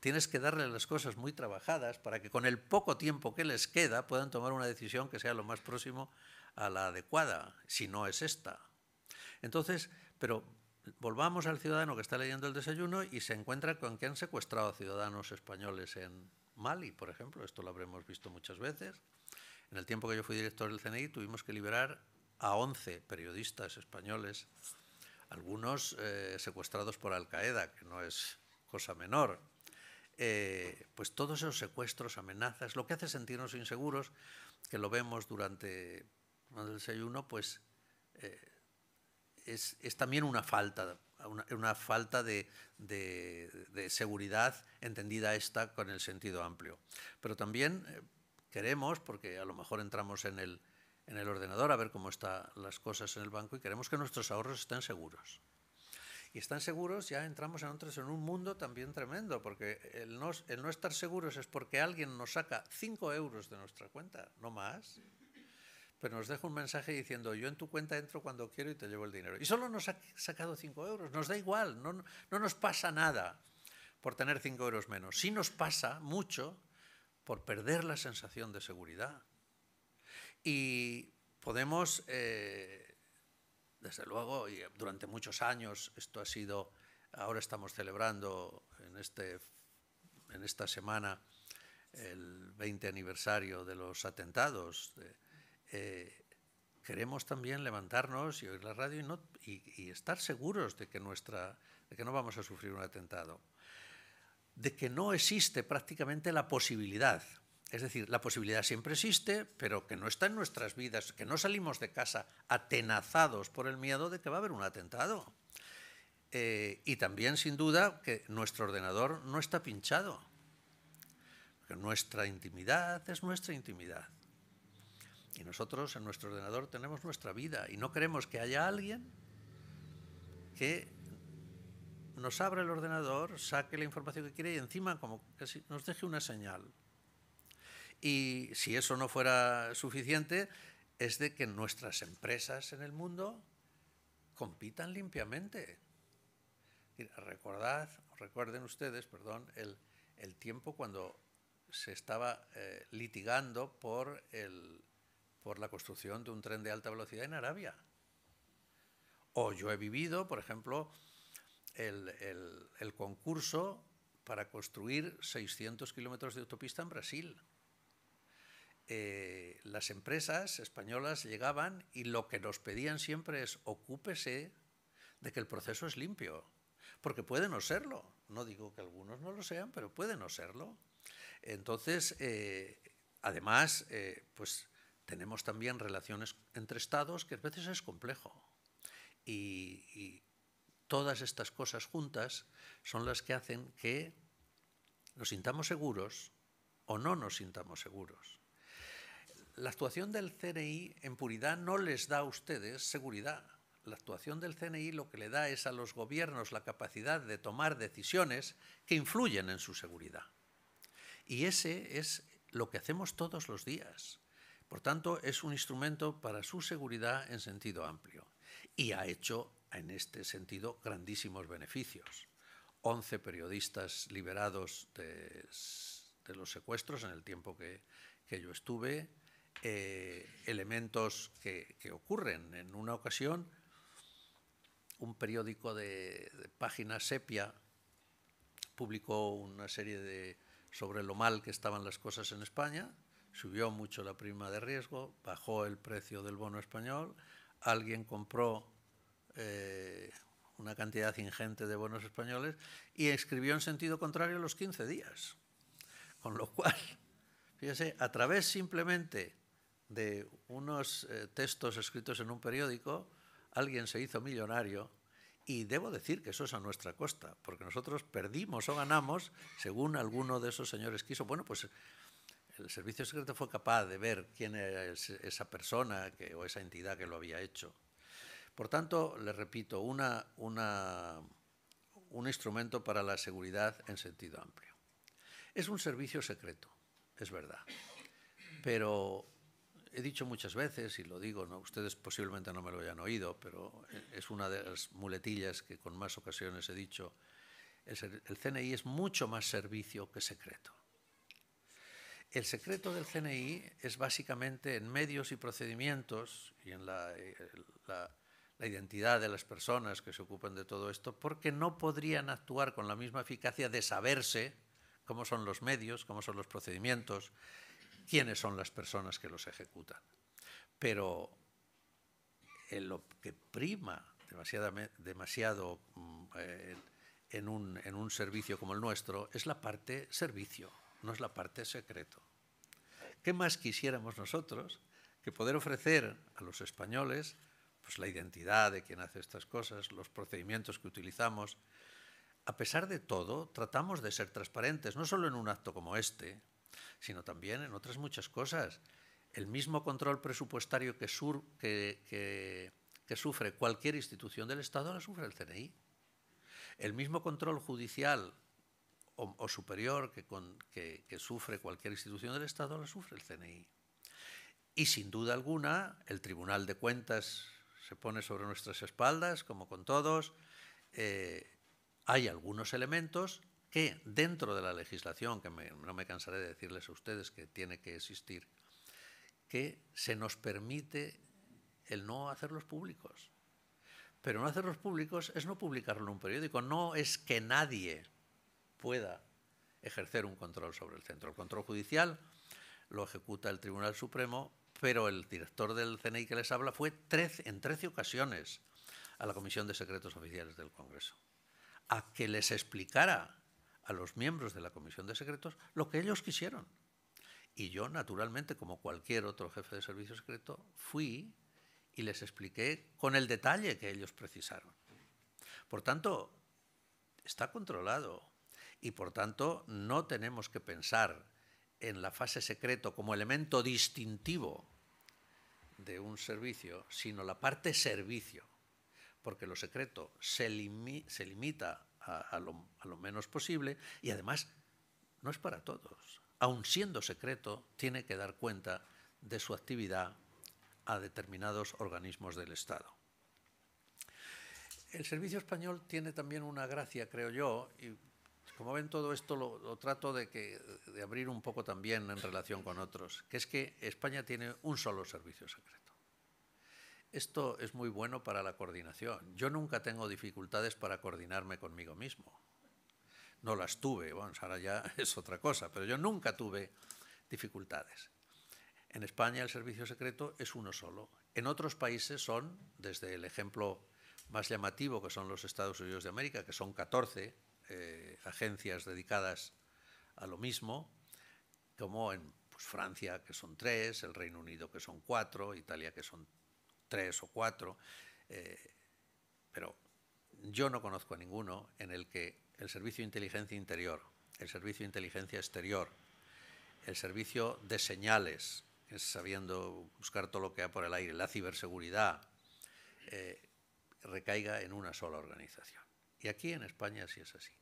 Tienes que darle las cosas muy trabajadas para que con el poco tiempo que les queda puedan tomar una decisión que sea lo más próximo a la adecuada, si no es esta. Entonces, pero volvamos al ciudadano que está leyendo el desayuno y se encuentra con que han secuestrado a ciudadanos españoles en Mali, por ejemplo, esto lo habremos visto muchas veces. En el tiempo que yo fui director del CNI tuvimos que liberar a 11 periodistas españoles, algunos eh, secuestrados por Al-Qaeda, que no es cosa menor. Eh, pues todos esos secuestros, amenazas, lo que hace sentirnos inseguros, que lo vemos durante del desayuno, pues eh, es, también una falta, una, falta de, seguridad entendida esta con el sentido amplio. Pero también eh, queremos, porque a lo mejor entramos en el, ordenador a ver cómo están las cosas en el banco y queremos que nuestros ahorros estén seguros. Y están seguros, ya entramos en un mundo también tremendo, porque el no, el no estar seguros es porque alguien nos saca 5 euros de nuestra cuenta, no más pero nos deja un mensaje diciendo, yo en tu cuenta entro cuando quiero y te llevo el dinero. Y solo nos ha sacado 5 euros, nos da igual, no, nos pasa nada por tener 5 euros menos. Sí nos pasa mucho por perder la sensación de seguridad. Y podemos, eh, desde luego, y durante muchos años esto ha sido, ahora estamos celebrando en, este, en esta semana el 20 aniversario de los atentados. De, eh, queremos también levantarnos y oír la radio y, no, y, estar seguros de que, nuestra, de que no vamos a sufrir un atentado, de que no existe prácticamente la posibilidad. Es decir, la posibilidad siempre existe, pero que no está en nuestras vidas, que no salimos de casa atenazados por el miedo de que va a haber un atentado. Eh, y también, sin duda, que nuestro ordenador no está pinchado. que nuestra intimidad es nuestra intimidad. Y nosotros en nuestro ordenador tenemos nuestra vida y no queremos que haya alguien que nos abra el ordenador, saque la información que quiere y encima como que nos deje una señal. Y si eso no fuera suficiente, es de que nuestras empresas en el mundo compitan limpiamente. Recordad, recuerden ustedes, perdón, el, tiempo cuando se estaba eh, litigando por el, por la construcción de un tren de alta velocidad en Arabia. O yo he vivido, por ejemplo, el, concurso para construir 600 kilómetros de autopista en Brasil. Eh, las empresas españolas llegaban y lo que nos pedían siempre es ocúpese de que el proceso es limpio, porque puede no serlo. No digo que algunos no lo sean, pero puede no serlo. Entonces, eh, además, eh, pues tenemos también relaciones entre estados que a veces es complejo. Y, y todas estas cosas juntas son las que hacen que nos sintamos seguros o no nos sintamos seguros. La actuación del CNI en puridad no les da a ustedes seguridad. La actuación del CNI lo que le da es a los gobiernos la capacidad de tomar decisiones que influyen en su seguridad. Y ese es lo que hacemos todos los días. Por tanto, es un instrumento para su seguridad en sentido amplio y ha hecho en este sentido grandísimos beneficios. Once periodistas liberados de, los secuestros en el tiempo que, yo estuve, eh, elementos que, ocurren. En una ocasión, un periódico de, página sepia publicó una serie sobre lo mal que estaban las cosas en España subió mucho la prima de riesgo, bajó el precio del bono español, alguien compró eh, una cantidad ingente de bonos españoles y escribió en sentido contrario los 15 días. Con lo cual, fíjese, a través simplemente de unos eh, textos escritos en un periódico, alguien se hizo millonario y debo decir que eso es a nuestra costa, porque nosotros perdimos o ganamos según alguno de esos señores quiso. Bueno, pues el servicio secreto fue capaz de ver quién era esa persona o esa entidad que lo había hecho. Por tanto, le repito, un instrumento para la seguridad en sentido amplio. Es un servicio secreto, es verdad, pero he dicho muchas veces, y lo digo, ¿no? ustedes posiblemente no me lo hayan oído, pero es una de las muletillas que con más ocasiones he dicho, el CNI es mucho más servicio que secreto. El secreto del CNI es básicamente en medios y procedimientos y en eh, la, identidad de las personas que se ocupan de todo esto, porque no podrían actuar con la misma eficacia de saberse cómo son los medios, cómo son los procedimientos, quiénes son las personas que los ejecutan. Pero eh, lo que prima demasiado, mm, eh, en un servicio como el nuestro es la parte servicio no es la parte secreto. ¿Qué más quisiéramos nosotros que poder ofrecer a los españoles pues, la identidad de quien hace estas cosas, los procedimientos que utilizamos? A pesar de todo, tratamos de ser transparentes, no solo en un acto como este, sino también en otras muchas cosas. El mismo control presupuestario que, que sufre cualquier institución del Estado la sufre el CNI. El mismo control judicial o, superior que, sufre cualquier institución del Estado, la sufre el CNI. Y sin duda alguna, el Tribunal de Cuentas se pone sobre nuestras espaldas, como con todos. Eh, hay algunos elementos que dentro de la legislación, que no me cansaré de decirles a ustedes que tiene que existir, que se nos permite el no hacerlos públicos. Pero no hacerlos públicos es no publicarlo en un periódico, no es que nadie pueda ejercer un control sobre el centro. El control judicial lo ejecuta el Tribunal Supremo, pero el director del CNI que les habla fue en 13 ocasiones a la Comisión de Secretos Oficiales del Congreso, a que les explicara a los miembros de la Comisión de Secretos lo que ellos quisieron. Y yo, naturalmente, como cualquier otro jefe de servicio secreto, fui y les expliqué con el detalle que ellos precisaron. Por tanto, está controlado y por tanto no tenemos que pensar en la fase secreto como elemento distintivo de un servicio, sino la parte servicio, porque lo secreto se, limita a, lo, menos posible y además no es para todos. Aun siendo secreto, tiene que dar cuenta de su actividad a determinados organismos del Estado. El servicio español tiene también una gracia, creo yo, y como ven, todo esto lo, trato de, que, de abrir un poco también en relación con otros, que es que España tiene un solo servicio secreto. Esto es muy bueno para la coordinación. Yo nunca tengo dificultades para coordinarme conmigo mismo. No las tuve, bueno, ahora ya es otra cosa, pero yo nunca tuve dificultades. En España el servicio secreto es uno solo. En otros países son, desde el ejemplo más llamativo que son los Estados Unidos de América, que son 14, eh, agencias dedicadas a lo mismo, como en pues, Francia, que son tres, el Reino Unido, que son cuatro, Italia, que son tres o cuatro, eh, pero yo no conozco a ninguno en el que el Servicio de Inteligencia Interior, el Servicio de Inteligencia Exterior, el Servicio de Señales, es sabiendo buscar todo lo que hay por el aire, la ciberseguridad, eh, recaiga en una sola organización. Y aquí en España sí es así.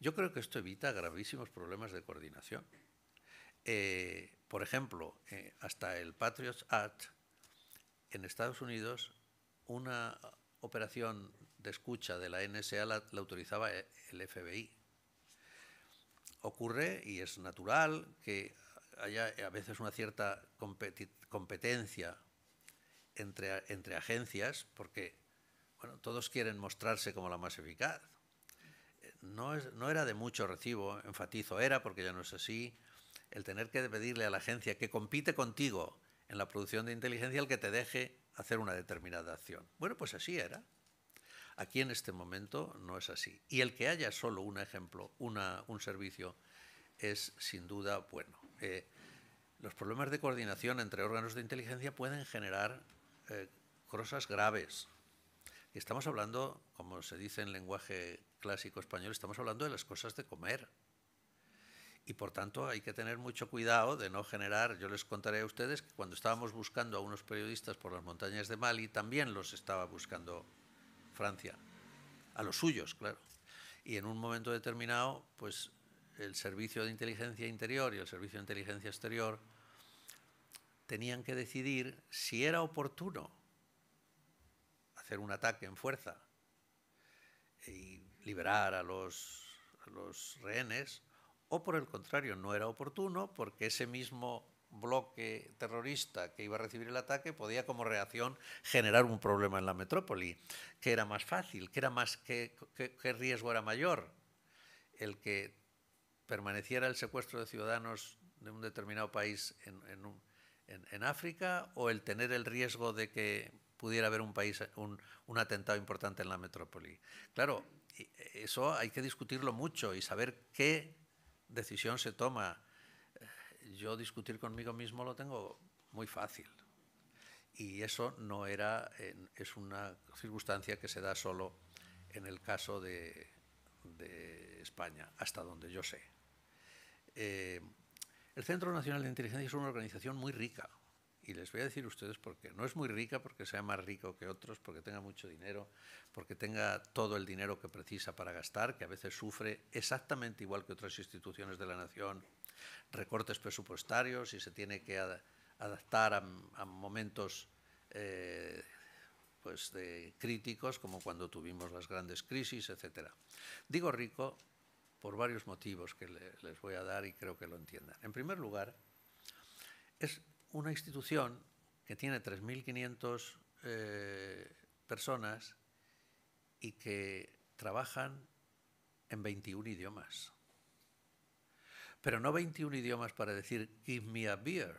Yo creo que esto evita gravísimos problemas de coordinación. Eh, por ejemplo, eh, hasta el Patriots Act, en Estados Unidos, una operación de escucha de la NSA la, autorizaba e, el FBI. Ocurre, y es natural, que haya a veces una cierta competencia entre agencias, porque bueno, todos quieren mostrarse como la más eficaz. No, era de mucho recibo, enfatizo, era porque ya no es así, el tener que pedirle a la agencia que compite contigo en la producción de inteligencia el que te deje hacer una determinada acción. Bueno, pues así era. Aquí en este momento no es así. Y el que haya solo un ejemplo, un servicio, es sin duda bueno. Eh, los problemas de coordinación entre órganos de inteligencia pueden generar eh, cosas graves. Estamos hablando, como se dice en lenguaje clásico español, estamos hablando de las cosas de comer. Y por tanto hay que tener mucho cuidado de no generar, yo les contaré a ustedes que cuando estábamos buscando a unos periodistas por las montañas de Mali, también los estaba buscando Francia, a los suyos, claro. Y en un momento determinado, pues el servicio de inteligencia interior y el servicio de inteligencia exterior tenían que decidir si era oportuno hacer un ataque en fuerza y liberar a los, rehenes, o por el contrario, no era oportuno porque ese mismo bloque terrorista que iba a recibir el ataque podía como reacción generar un problema en la metrópoli, que era más fácil, que era más qué riesgo era mayor, el que permaneciera el secuestro de ciudadanos de un determinado país en África o el tener el riesgo de que pudiera haber un país, eh, un, atentado importante en la metrópoli. Claro, eh, eso hay que discutirlo mucho y saber qué decisión se toma. Eh, yo discutir conmigo mismo lo tengo muy fácil. Y eso no era, es una circunstancia que se da solo en el caso de, España, hasta donde yo sé. el Centro Nacional de Inteligencia es una organización muy rica, y les voy a decir ustedes por qué. No es muy rica porque sea más rico que otros, porque tenga mucho dinero, porque tenga todo el dinero que precisa para gastar, que a veces sufre exactamente igual que otras instituciones de la nación, recortes presupuestarios y se tiene que adaptar a, momentos eh, pues críticos, como cuando tuvimos las grandes crisis, etc. Digo rico por varios motivos que les voy a dar y creo que lo entiendan. En primer lugar, es una institución que tiene 3.500 eh, personas y que trabajan en 21 idiomas. Pero no 21 idiomas para decir give me a beer,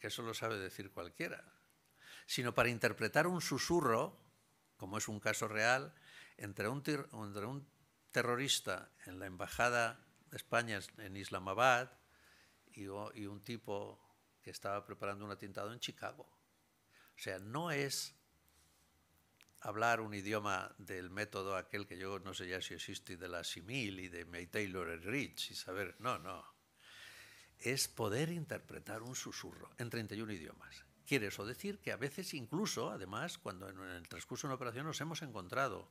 que eso lo sabe decir cualquiera, sino para interpretar un susurro, como es un caso real, entre un, entre un terrorista en la embajada de España en Islamabad y un tipo estaba preparando un atentado en Chicago. O sea, no es hablar un idioma del método aquel que yo no sé ya si existe, de la simil y de May Taylor el Rich y saber, no, no. Es poder interpretar un susurro en 31 idiomas. Quiere eso decir que a veces incluso, además, cuando en el transcurso de una operación nos hemos encontrado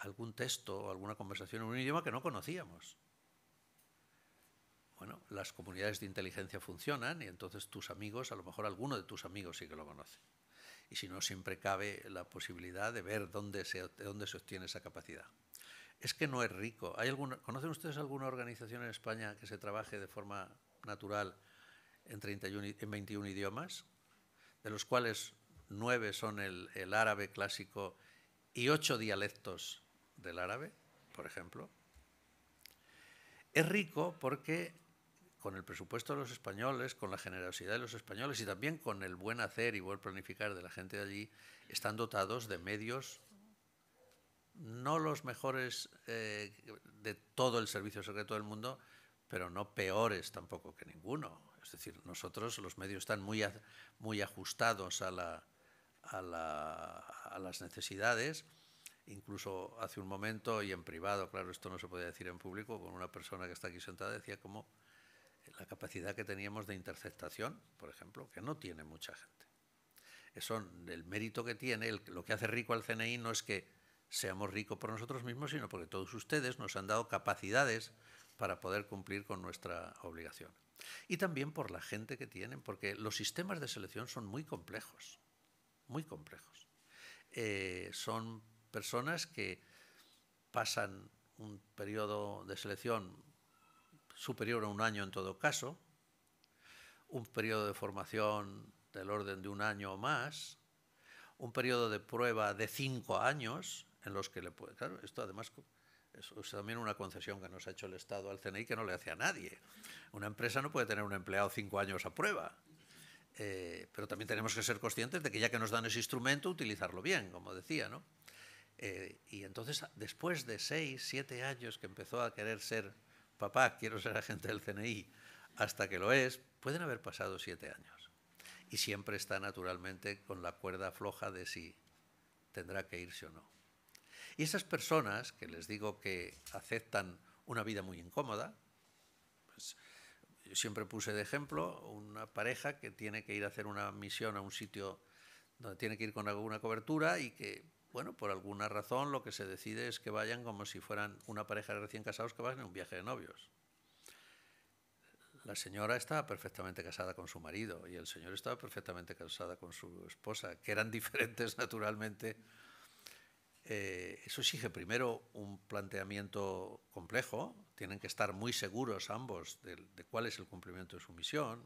algún texto o alguna conversación en un idioma que no conocíamos bueno, las comunidades de inteligencia funcionan y entonces tus amigos, a lo mejor alguno de tus amigos sí que lo conoce. Y si no, siempre cabe la posibilidad de ver dónde se, dónde se obtiene esa capacidad. Es que no es rico. ¿Hay ¿Conocen ustedes alguna organización en España que se trabaje de forma natural en, 21 idiomas? De los cuales nueve son el, el árabe clásico y ocho dialectos del árabe, por ejemplo. Es rico porque con el presupuesto de los españoles, con la generosidad de los españoles y también con el buen hacer y buen planificar de la gente de allí, están dotados de medios no los mejores eh, de todo el servicio secreto del mundo, pero no peores tampoco que ninguno. Es decir, nosotros los medios están muy, muy ajustados a, la, a las necesidades incluso hace un momento y en privado, claro, esto no se podía decir en público, con una persona que está aquí sentada decía como, la capacidad que teníamos de interceptación, por ejemplo, que no tiene mucha gente. Eso, el mérito que tiene, lo que hace rico al CNI no es que seamos ricos por nosotros mismos, sino porque todos ustedes nos han dado capacidades para poder cumplir con nuestra obligación. Y también por la gente que tienen, porque los sistemas de selección son muy complejos, muy complejos. Eh, son personas que pasan un periodo de selección superior a un año en todo caso, un periodo de formación del orden de un año o más, un periodo de prueba de cinco años en los que le puede... Claro, esto además es también una concesión que nos ha hecho el Estado al CNI que no le hace a nadie. Una empresa no puede tener un empleado cinco años a prueba. Eh, pero también tenemos que ser conscientes de que ya que nos dan ese instrumento, utilizarlo bien, como decía, ¿no? Eh, y entonces, después de seis, siete años que empezó a querer ser papá, quiero ser agente del CNI, hasta que lo es, pueden haber pasado siete años. Y siempre está naturalmente con la cuerda floja de si tendrá que irse o no. Y esas personas que les digo que aceptan una vida muy incómoda, pues, siempre puse de ejemplo una pareja que tiene que ir a hacer una misión a un sitio donde tiene que ir con alguna cobertura y que bueno, por alguna razón lo que se decide es que vayan como si fueran una pareja de recién casados que van en un viaje de novios. La señora estaba perfectamente casada con su marido y el señor estaba perfectamente casada con su esposa, que eran diferentes naturalmente. Eh, eso exige primero un planteamiento complejo, tienen que estar muy seguros ambos de cuál es el cumplimiento de su misión,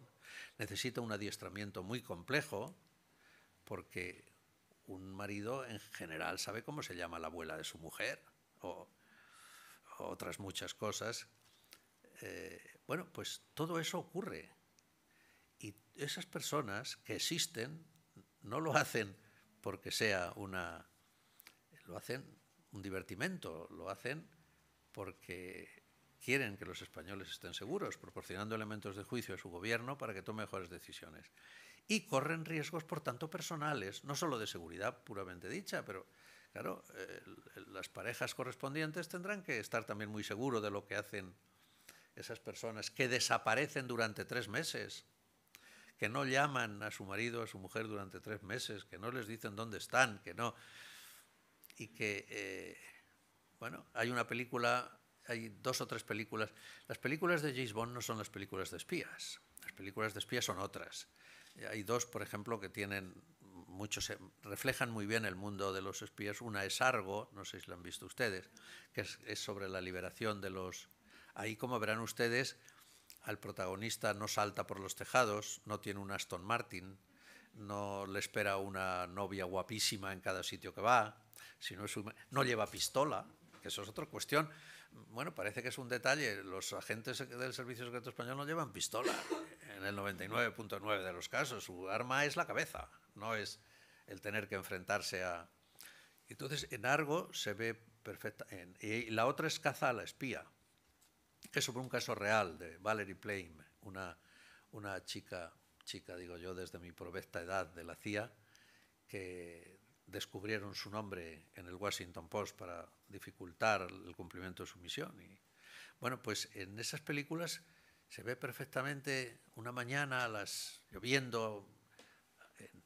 necesita un adiestramiento muy complejo, porque un marido en general sabe cómo se llama la abuela de su mujer o, otras muchas cosas. Eh, bueno, pues todo eso ocurre. Y esas personas que existen no lo hacen porque sea una... lo hacen un divertimento, lo hacen porque quieren que los españoles estén seguros, proporcionando elementos de juicio a su gobierno para que tome mejores decisiones. Y corren riesgos, por tanto, personales, no solo de seguridad puramente dicha, pero claro, eh, las parejas correspondientes tendrán que estar también muy seguros de lo que hacen esas personas que desaparecen durante tres meses, que no llaman a su marido o a su mujer durante tres meses, que no les dicen dónde están, que no. Y que, eh, bueno, hay una película hay dos o tres películas. Las películas de James Bond no son las películas de espías. Las películas de espías son otras. Hay dos, por ejemplo, que tienen muchos eh, reflejan muy bien el mundo de los espías. Una es Argo, no sé si la han visto ustedes, que es, sobre la liberación de los. Ahí, como verán ustedes, al protagonista no salta por los tejados, no tiene un Aston Martin, no le espera una novia guapísima en cada sitio que va, sino no lleva pistola, que eso es otra cuestión. Bueno, parece que es un detalle. Los agentes del Servicio Secreto Español no llevan pistola en el 99.9 de los casos. Su arma es la cabeza, no es el tener que enfrentarse a... Entonces, en Argo se ve perfecta. y la otra es Caza a la espía, que es sobre un caso real de Valerie Plame, una, una chica, chica, digo yo, desde mi provecta edad de la CIA, que descubrieron su nombre en el Washington Post para dificultar el cumplimiento de su misión. Y, bueno, pues en esas películas se ve perfectamente una mañana las, lloviendo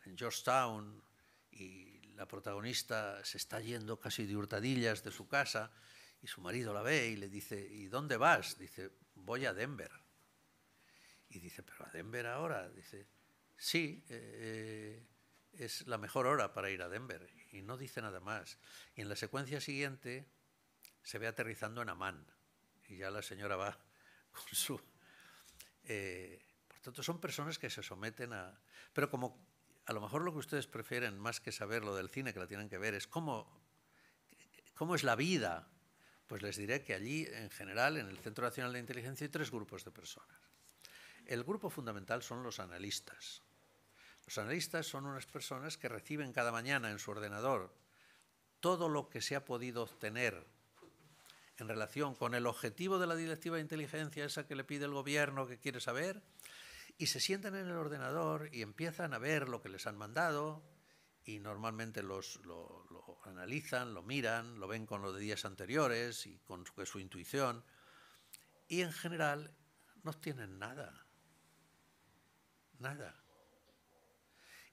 en, Georgetown y la protagonista se está yendo casi de hurtadillas de su casa y su marido la ve y le dice, ¿y dónde vas? Dice, voy a Denver. Y dice, ¿pero a Denver ahora? Dice, sí, eh, eh, es la mejor hora para ir a Denver y no dice nada más. Y en la secuencia siguiente se ve aterrizando en Amán y ya la señora va con su... Eh, por tanto, son personas que se someten a... Pero como a lo mejor lo que ustedes prefieren, más que saber lo del cine, que la tienen que ver, es cómo, cómo es la vida, pues les diré que allí, en general, en el Centro Nacional de Inteligencia hay tres grupos de personas. El grupo fundamental son los analistas, los analistas son unas personas que reciben cada mañana en su ordenador todo lo que se ha podido obtener en relación con el objetivo de la directiva de inteligencia, esa que le pide el gobierno que quiere saber, y se sientan en el ordenador y empiezan a ver lo que les han mandado y normalmente los, lo, analizan, lo miran, lo ven con los de días anteriores y con su, su intuición, y en general no tienen nada, nada.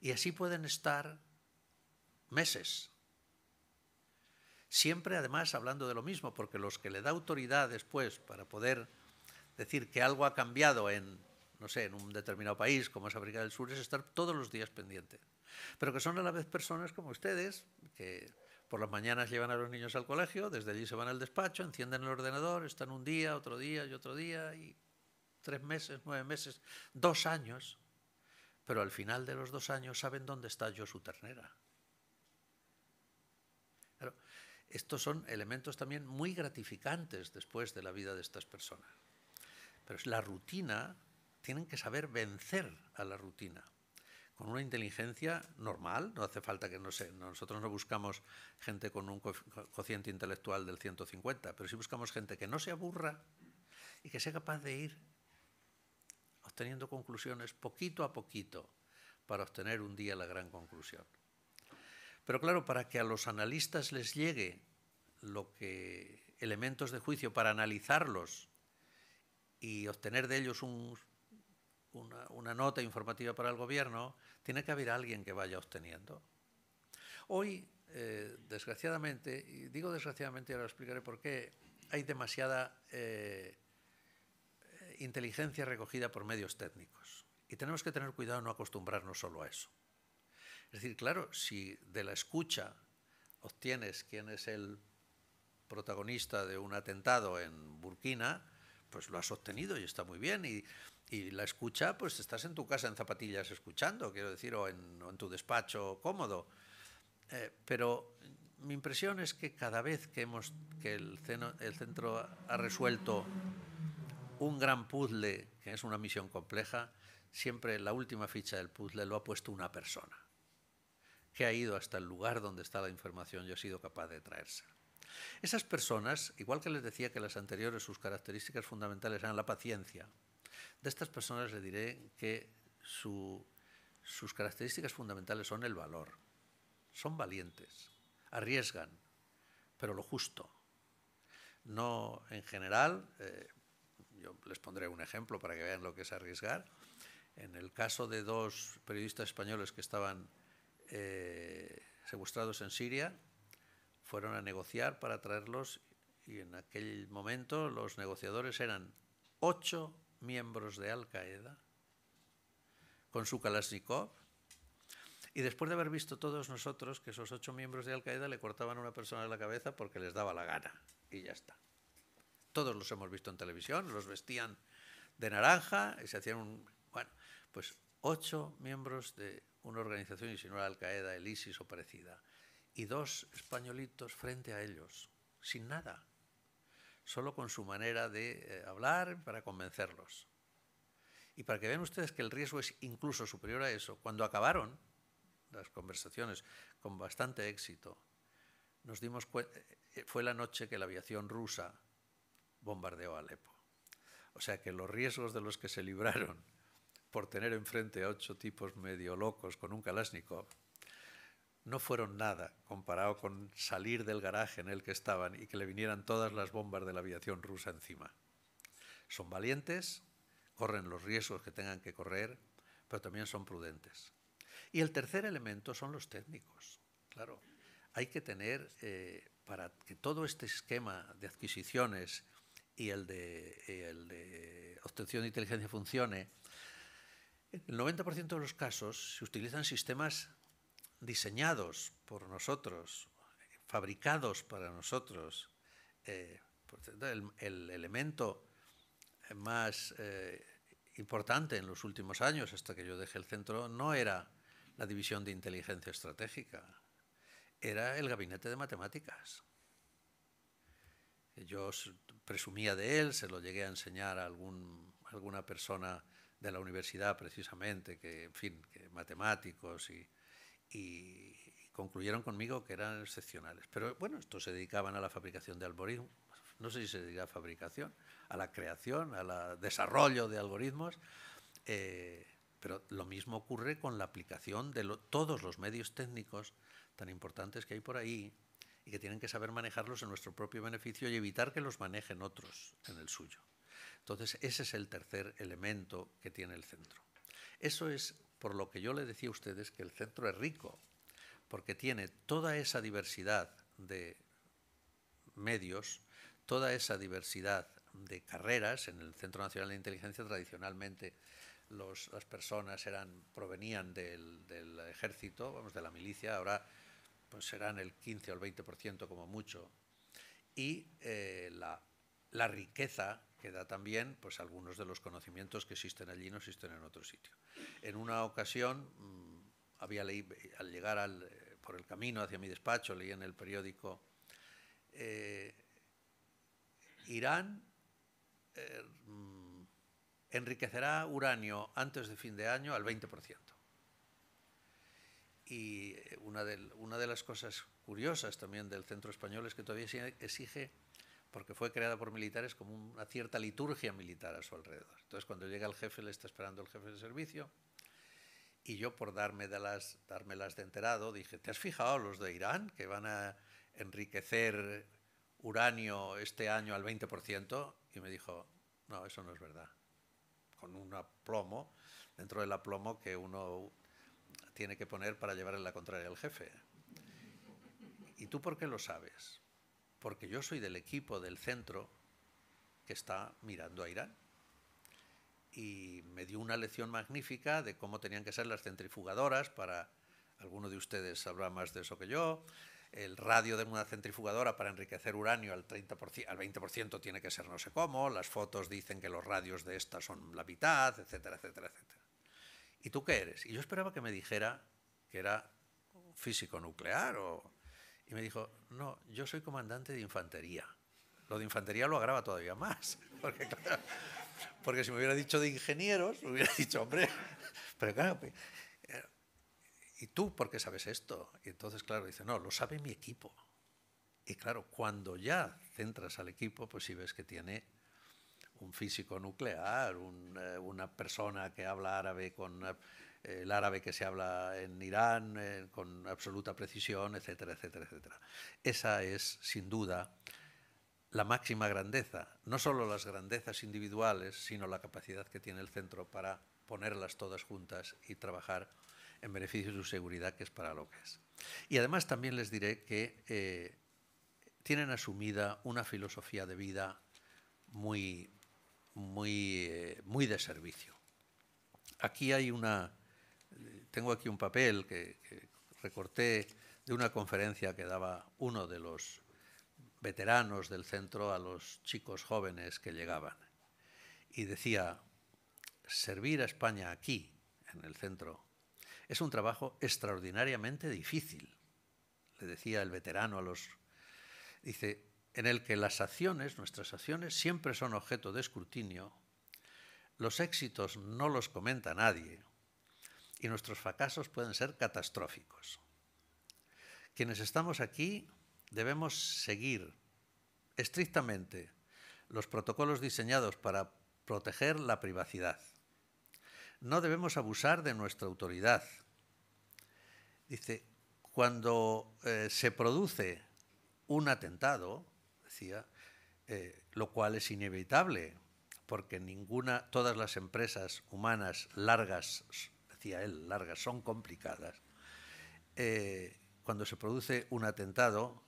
Y así pueden estar meses. Siempre además hablando de lo mismo, porque los que le da autoridad después para poder decir que algo ha cambiado en, no sé, en un determinado país como es África del Sur, es estar todos los días pendiente. Pero que son a la vez personas como ustedes, que por las mañanas llevan a los niños al colegio, desde allí se van al despacho, encienden el ordenador, están un día, otro día y otro día, y tres meses, nueve meses, dos años pero al final de los dos años saben dónde está yo su ternera. estos son elementos también muy gratificantes después de la vida de estas personas. Pero es la rutina, tienen que saber vencer a la rutina con una inteligencia normal, no hace falta que no sé, nosotros no buscamos gente con un cociente intelectual del 150, pero sí buscamos gente que no se aburra y que sea capaz de ir obteniendo conclusiones poquito a poquito para obtener un día la gran conclusión. Pero claro, para que a los analistas les llegue lo que elementos de juicio para analizarlos y obtener de ellos una, nota informativa para el gobierno, tiene que haber alguien que vaya obteniendo. Hoy, eh, desgraciadamente, y digo desgraciadamente y ahora explicaré por qué, hay demasiada eh, inteligencia recogida por medios técnicos. Y tenemos que tener cuidado no acostumbrarnos solo a eso. Es decir, claro, si de la escucha obtienes quién es el protagonista de un atentado en Burkina, pues lo has obtenido y está muy bien. Y, la escucha, pues estás en tu casa en zapatillas escuchando, quiero decir, o en, tu despacho cómodo. Eh, pero mi impresión es que cada vez que, hemos, que el centro ha resuelto un gran puzzle, que es una misión compleja, siempre la última ficha del puzzle lo ha puesto una persona, que ha ido hasta el lugar donde está la información y ha sido capaz de traerse. Esas personas, igual que les decía que las anteriores sus características fundamentales eran la paciencia, de estas personas le diré que sus características fundamentales son el valor. Son valientes, arriesgan, pero lo justo. No, en general, eh, yo les pondré un ejemplo para que vean lo que es arriesgar. En el caso de dos periodistas españoles que estaban eh, secuestrados en Siria, fueron a negociar para traerlos y en aquel momento los negociadores eran ocho miembros de Al Qaeda con su Kalashnikov. Y después de haber visto todos nosotros que esos ocho miembros de Al Qaeda le cortaban a una persona de la cabeza porque les daba la gana. Y ya está todos los hemos visto en televisión, los vestían de naranja y se hacían un... Bueno, pues ocho miembros de una organización y si no era Al-Qaeda, el ISIS o parecida, y dos españolitos frente a ellos, sin nada, solo con su manera de eh, hablar para convencerlos. Y para que vean ustedes que el riesgo es incluso superior a eso, cuando acabaron las conversaciones con bastante éxito, nos dimos eh, fue la noche que la aviación rusa bombardeó Alepo. O sea que los riesgos de los que se libraron por tener enfrente a ocho tipos medio locos con un Kalashnikov no fueron nada comparado con salir del garaje en el que estaban y que le vinieran todas las bombas de la aviación rusa encima. Son valientes, corren los riesgos que tengan que correr, pero también son prudentes. Y el tercer elemento son los técnicos. Claro, hay que tener, eh, para que todo este esquema de adquisiciones y el de, de obtención de inteligencia funcione, el 90% de los casos se utilizan sistemas diseñados por nosotros, fabricados para nosotros. Eh, el, elemento más eh, importante en los últimos años, hasta que yo dejé el centro, no era la división de inteligencia estratégica, era el gabinete de matemáticas. Yo presumía de él, se lo llegué a enseñar a alguna persona de la universidad precisamente, que, en fin, matemáticos y, concluyeron conmigo que eran excepcionales. Pero bueno, estos se dedicaban a la fabricación de algoritmos, no sé si se dedica a fabricación, a la creación, al desarrollo de algoritmos, eh, pero lo mismo ocurre con la aplicación de todos los medios técnicos tan importantes que hay por ahí, y que tienen que saber manejarlos en nuestro propio beneficio y evitar que los manejen otros en el suyo. Entonces, ese es el tercer elemento que tiene el centro. Eso es por lo que yo le decía a ustedes que el centro es rico, porque tiene toda esa diversidad de medios, toda esa diversidad de carreras. En el Centro Nacional de Inteligencia tradicionalmente las personas eran, provenían del, del ejército, vamos, de la milicia, ahora pues, serán el 15 o el 20% como mucho. Y eh, la, riqueza que da también pues algunos de los conocimientos que existen allí no existen en otro sitio. En una ocasión, mm, había leído al llegar eh, por el camino hacia mi despacho, leí en el periódico, eh, Irán mm, enriquecerá uranio antes de fin de año al 20%. Y eh, una de, una de las cosas curiosas también del centro español es que todavía exige, porque fue creada por militares, como una cierta liturgia militar a su alrededor. Entonces, cuando llega el jefe, le está esperando el jefe de servicio. Y yo, por darme de las, dármelas de enterado, dije, ¿te has fijado los de Irán, que van a enriquecer uranio este año al 20%? Y me dijo, no, eso no es verdad. Con un aplomo, dentro del aplomo que uno tiene que poner para llevarle la contraria al jefe. ¿Y tú por qué lo sabes? Porque yo soy del equipo del centro que está mirando a Irán. Y me dio una lección magnífica de cómo tenían que ser las centrifugadoras para, alguno de ustedes sabrá más de eso que yo, el radio de una centrifugadora para enriquecer uranio al, 30%, al 20% tiene que ser no sé cómo, las fotos dicen que los radios de estas son la mitad, etcétera, etcétera, etcétera. ¿y tú qué eres? Y yo esperaba que me dijera que era físico nuclear Y me dijo, no, yo soy comandante de infantería. Lo de infantería lo agrava todavía más, porque, si me hubiera dicho de ingenieros, me hubiera dicho, hombre, pero claro, eh, ¿y tú por qué sabes esto? Y entonces, claro, dice, no, lo sabe mi equipo. Y claro, cuando ya centras al equipo, pues si ves que tiene un físico nuclear, eh, una persona que habla árabe con eh, el árabe que se habla en Irán eh, con absoluta precisión, etcétera, etcétera, etcétera. Esa es, sin duda, la máxima grandeza, no solo las grandezas individuales, sino la capacidad que tiene el centro para ponerlas todas juntas y trabajar en beneficio de su seguridad, que es para lo que es. Y además también les diré que tienen asumida una filosofía de vida muy muy, eh, muy de servicio. Aquí hay una, tengo aquí un papel que, que recorté de una conferencia que daba uno de los veteranos del centro a los chicos jóvenes que llegaban. Y decía, servir a España aquí, en el centro, es un trabajo extraordinariamente difícil, le decía el veterano a los... Dice, en el que las acciones, nuestras acciones, siempre son objeto de escrutinio, los éxitos no los comenta nadie y nuestros fracasos pueden ser catastróficos. Quienes estamos aquí debemos seguir estrictamente los protocolos diseñados para proteger la privacidad. No debemos abusar de nuestra autoridad. Dice, cuando eh, se produce un atentado, eh, lo cual es inevitable, porque ninguna, todas las empresas humanas largas, decía él, largas, son complicadas. Eh, cuando se produce un atentado,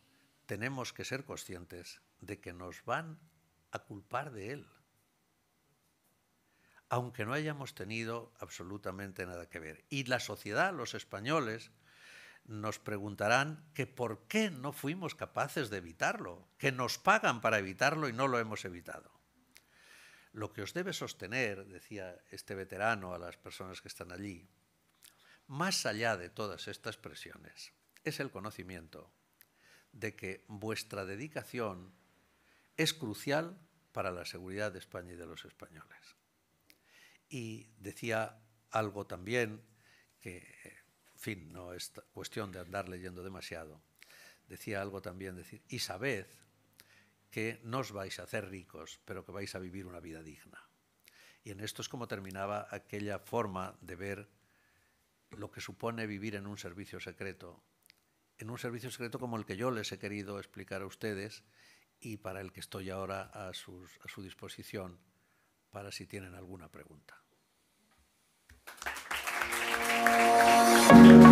tenemos que ser conscientes de que nos van a culpar de él, aunque no hayamos tenido absolutamente nada que ver. Y la sociedad, los españoles, nos preguntarán que por qué no fuimos capaces de evitarlo, que nos pagan para evitarlo y no lo hemos evitado. Lo que os debe sostener, decía este veterano a las personas que están allí, más allá de todas estas presiones, es el conocimiento de que vuestra dedicación es crucial para la seguridad de España y de los españoles. Y decía algo también que fin, no es cuestión de andar leyendo demasiado, decía algo también, decir, y sabed que no os vais a hacer ricos, pero que vais a vivir una vida digna. Y en esto es como terminaba aquella forma de ver lo que supone vivir en un servicio secreto, en un servicio secreto como el que yo les he querido explicar a ustedes y para el que estoy ahora a su disposición para si tienen alguna pregunta. Thank you.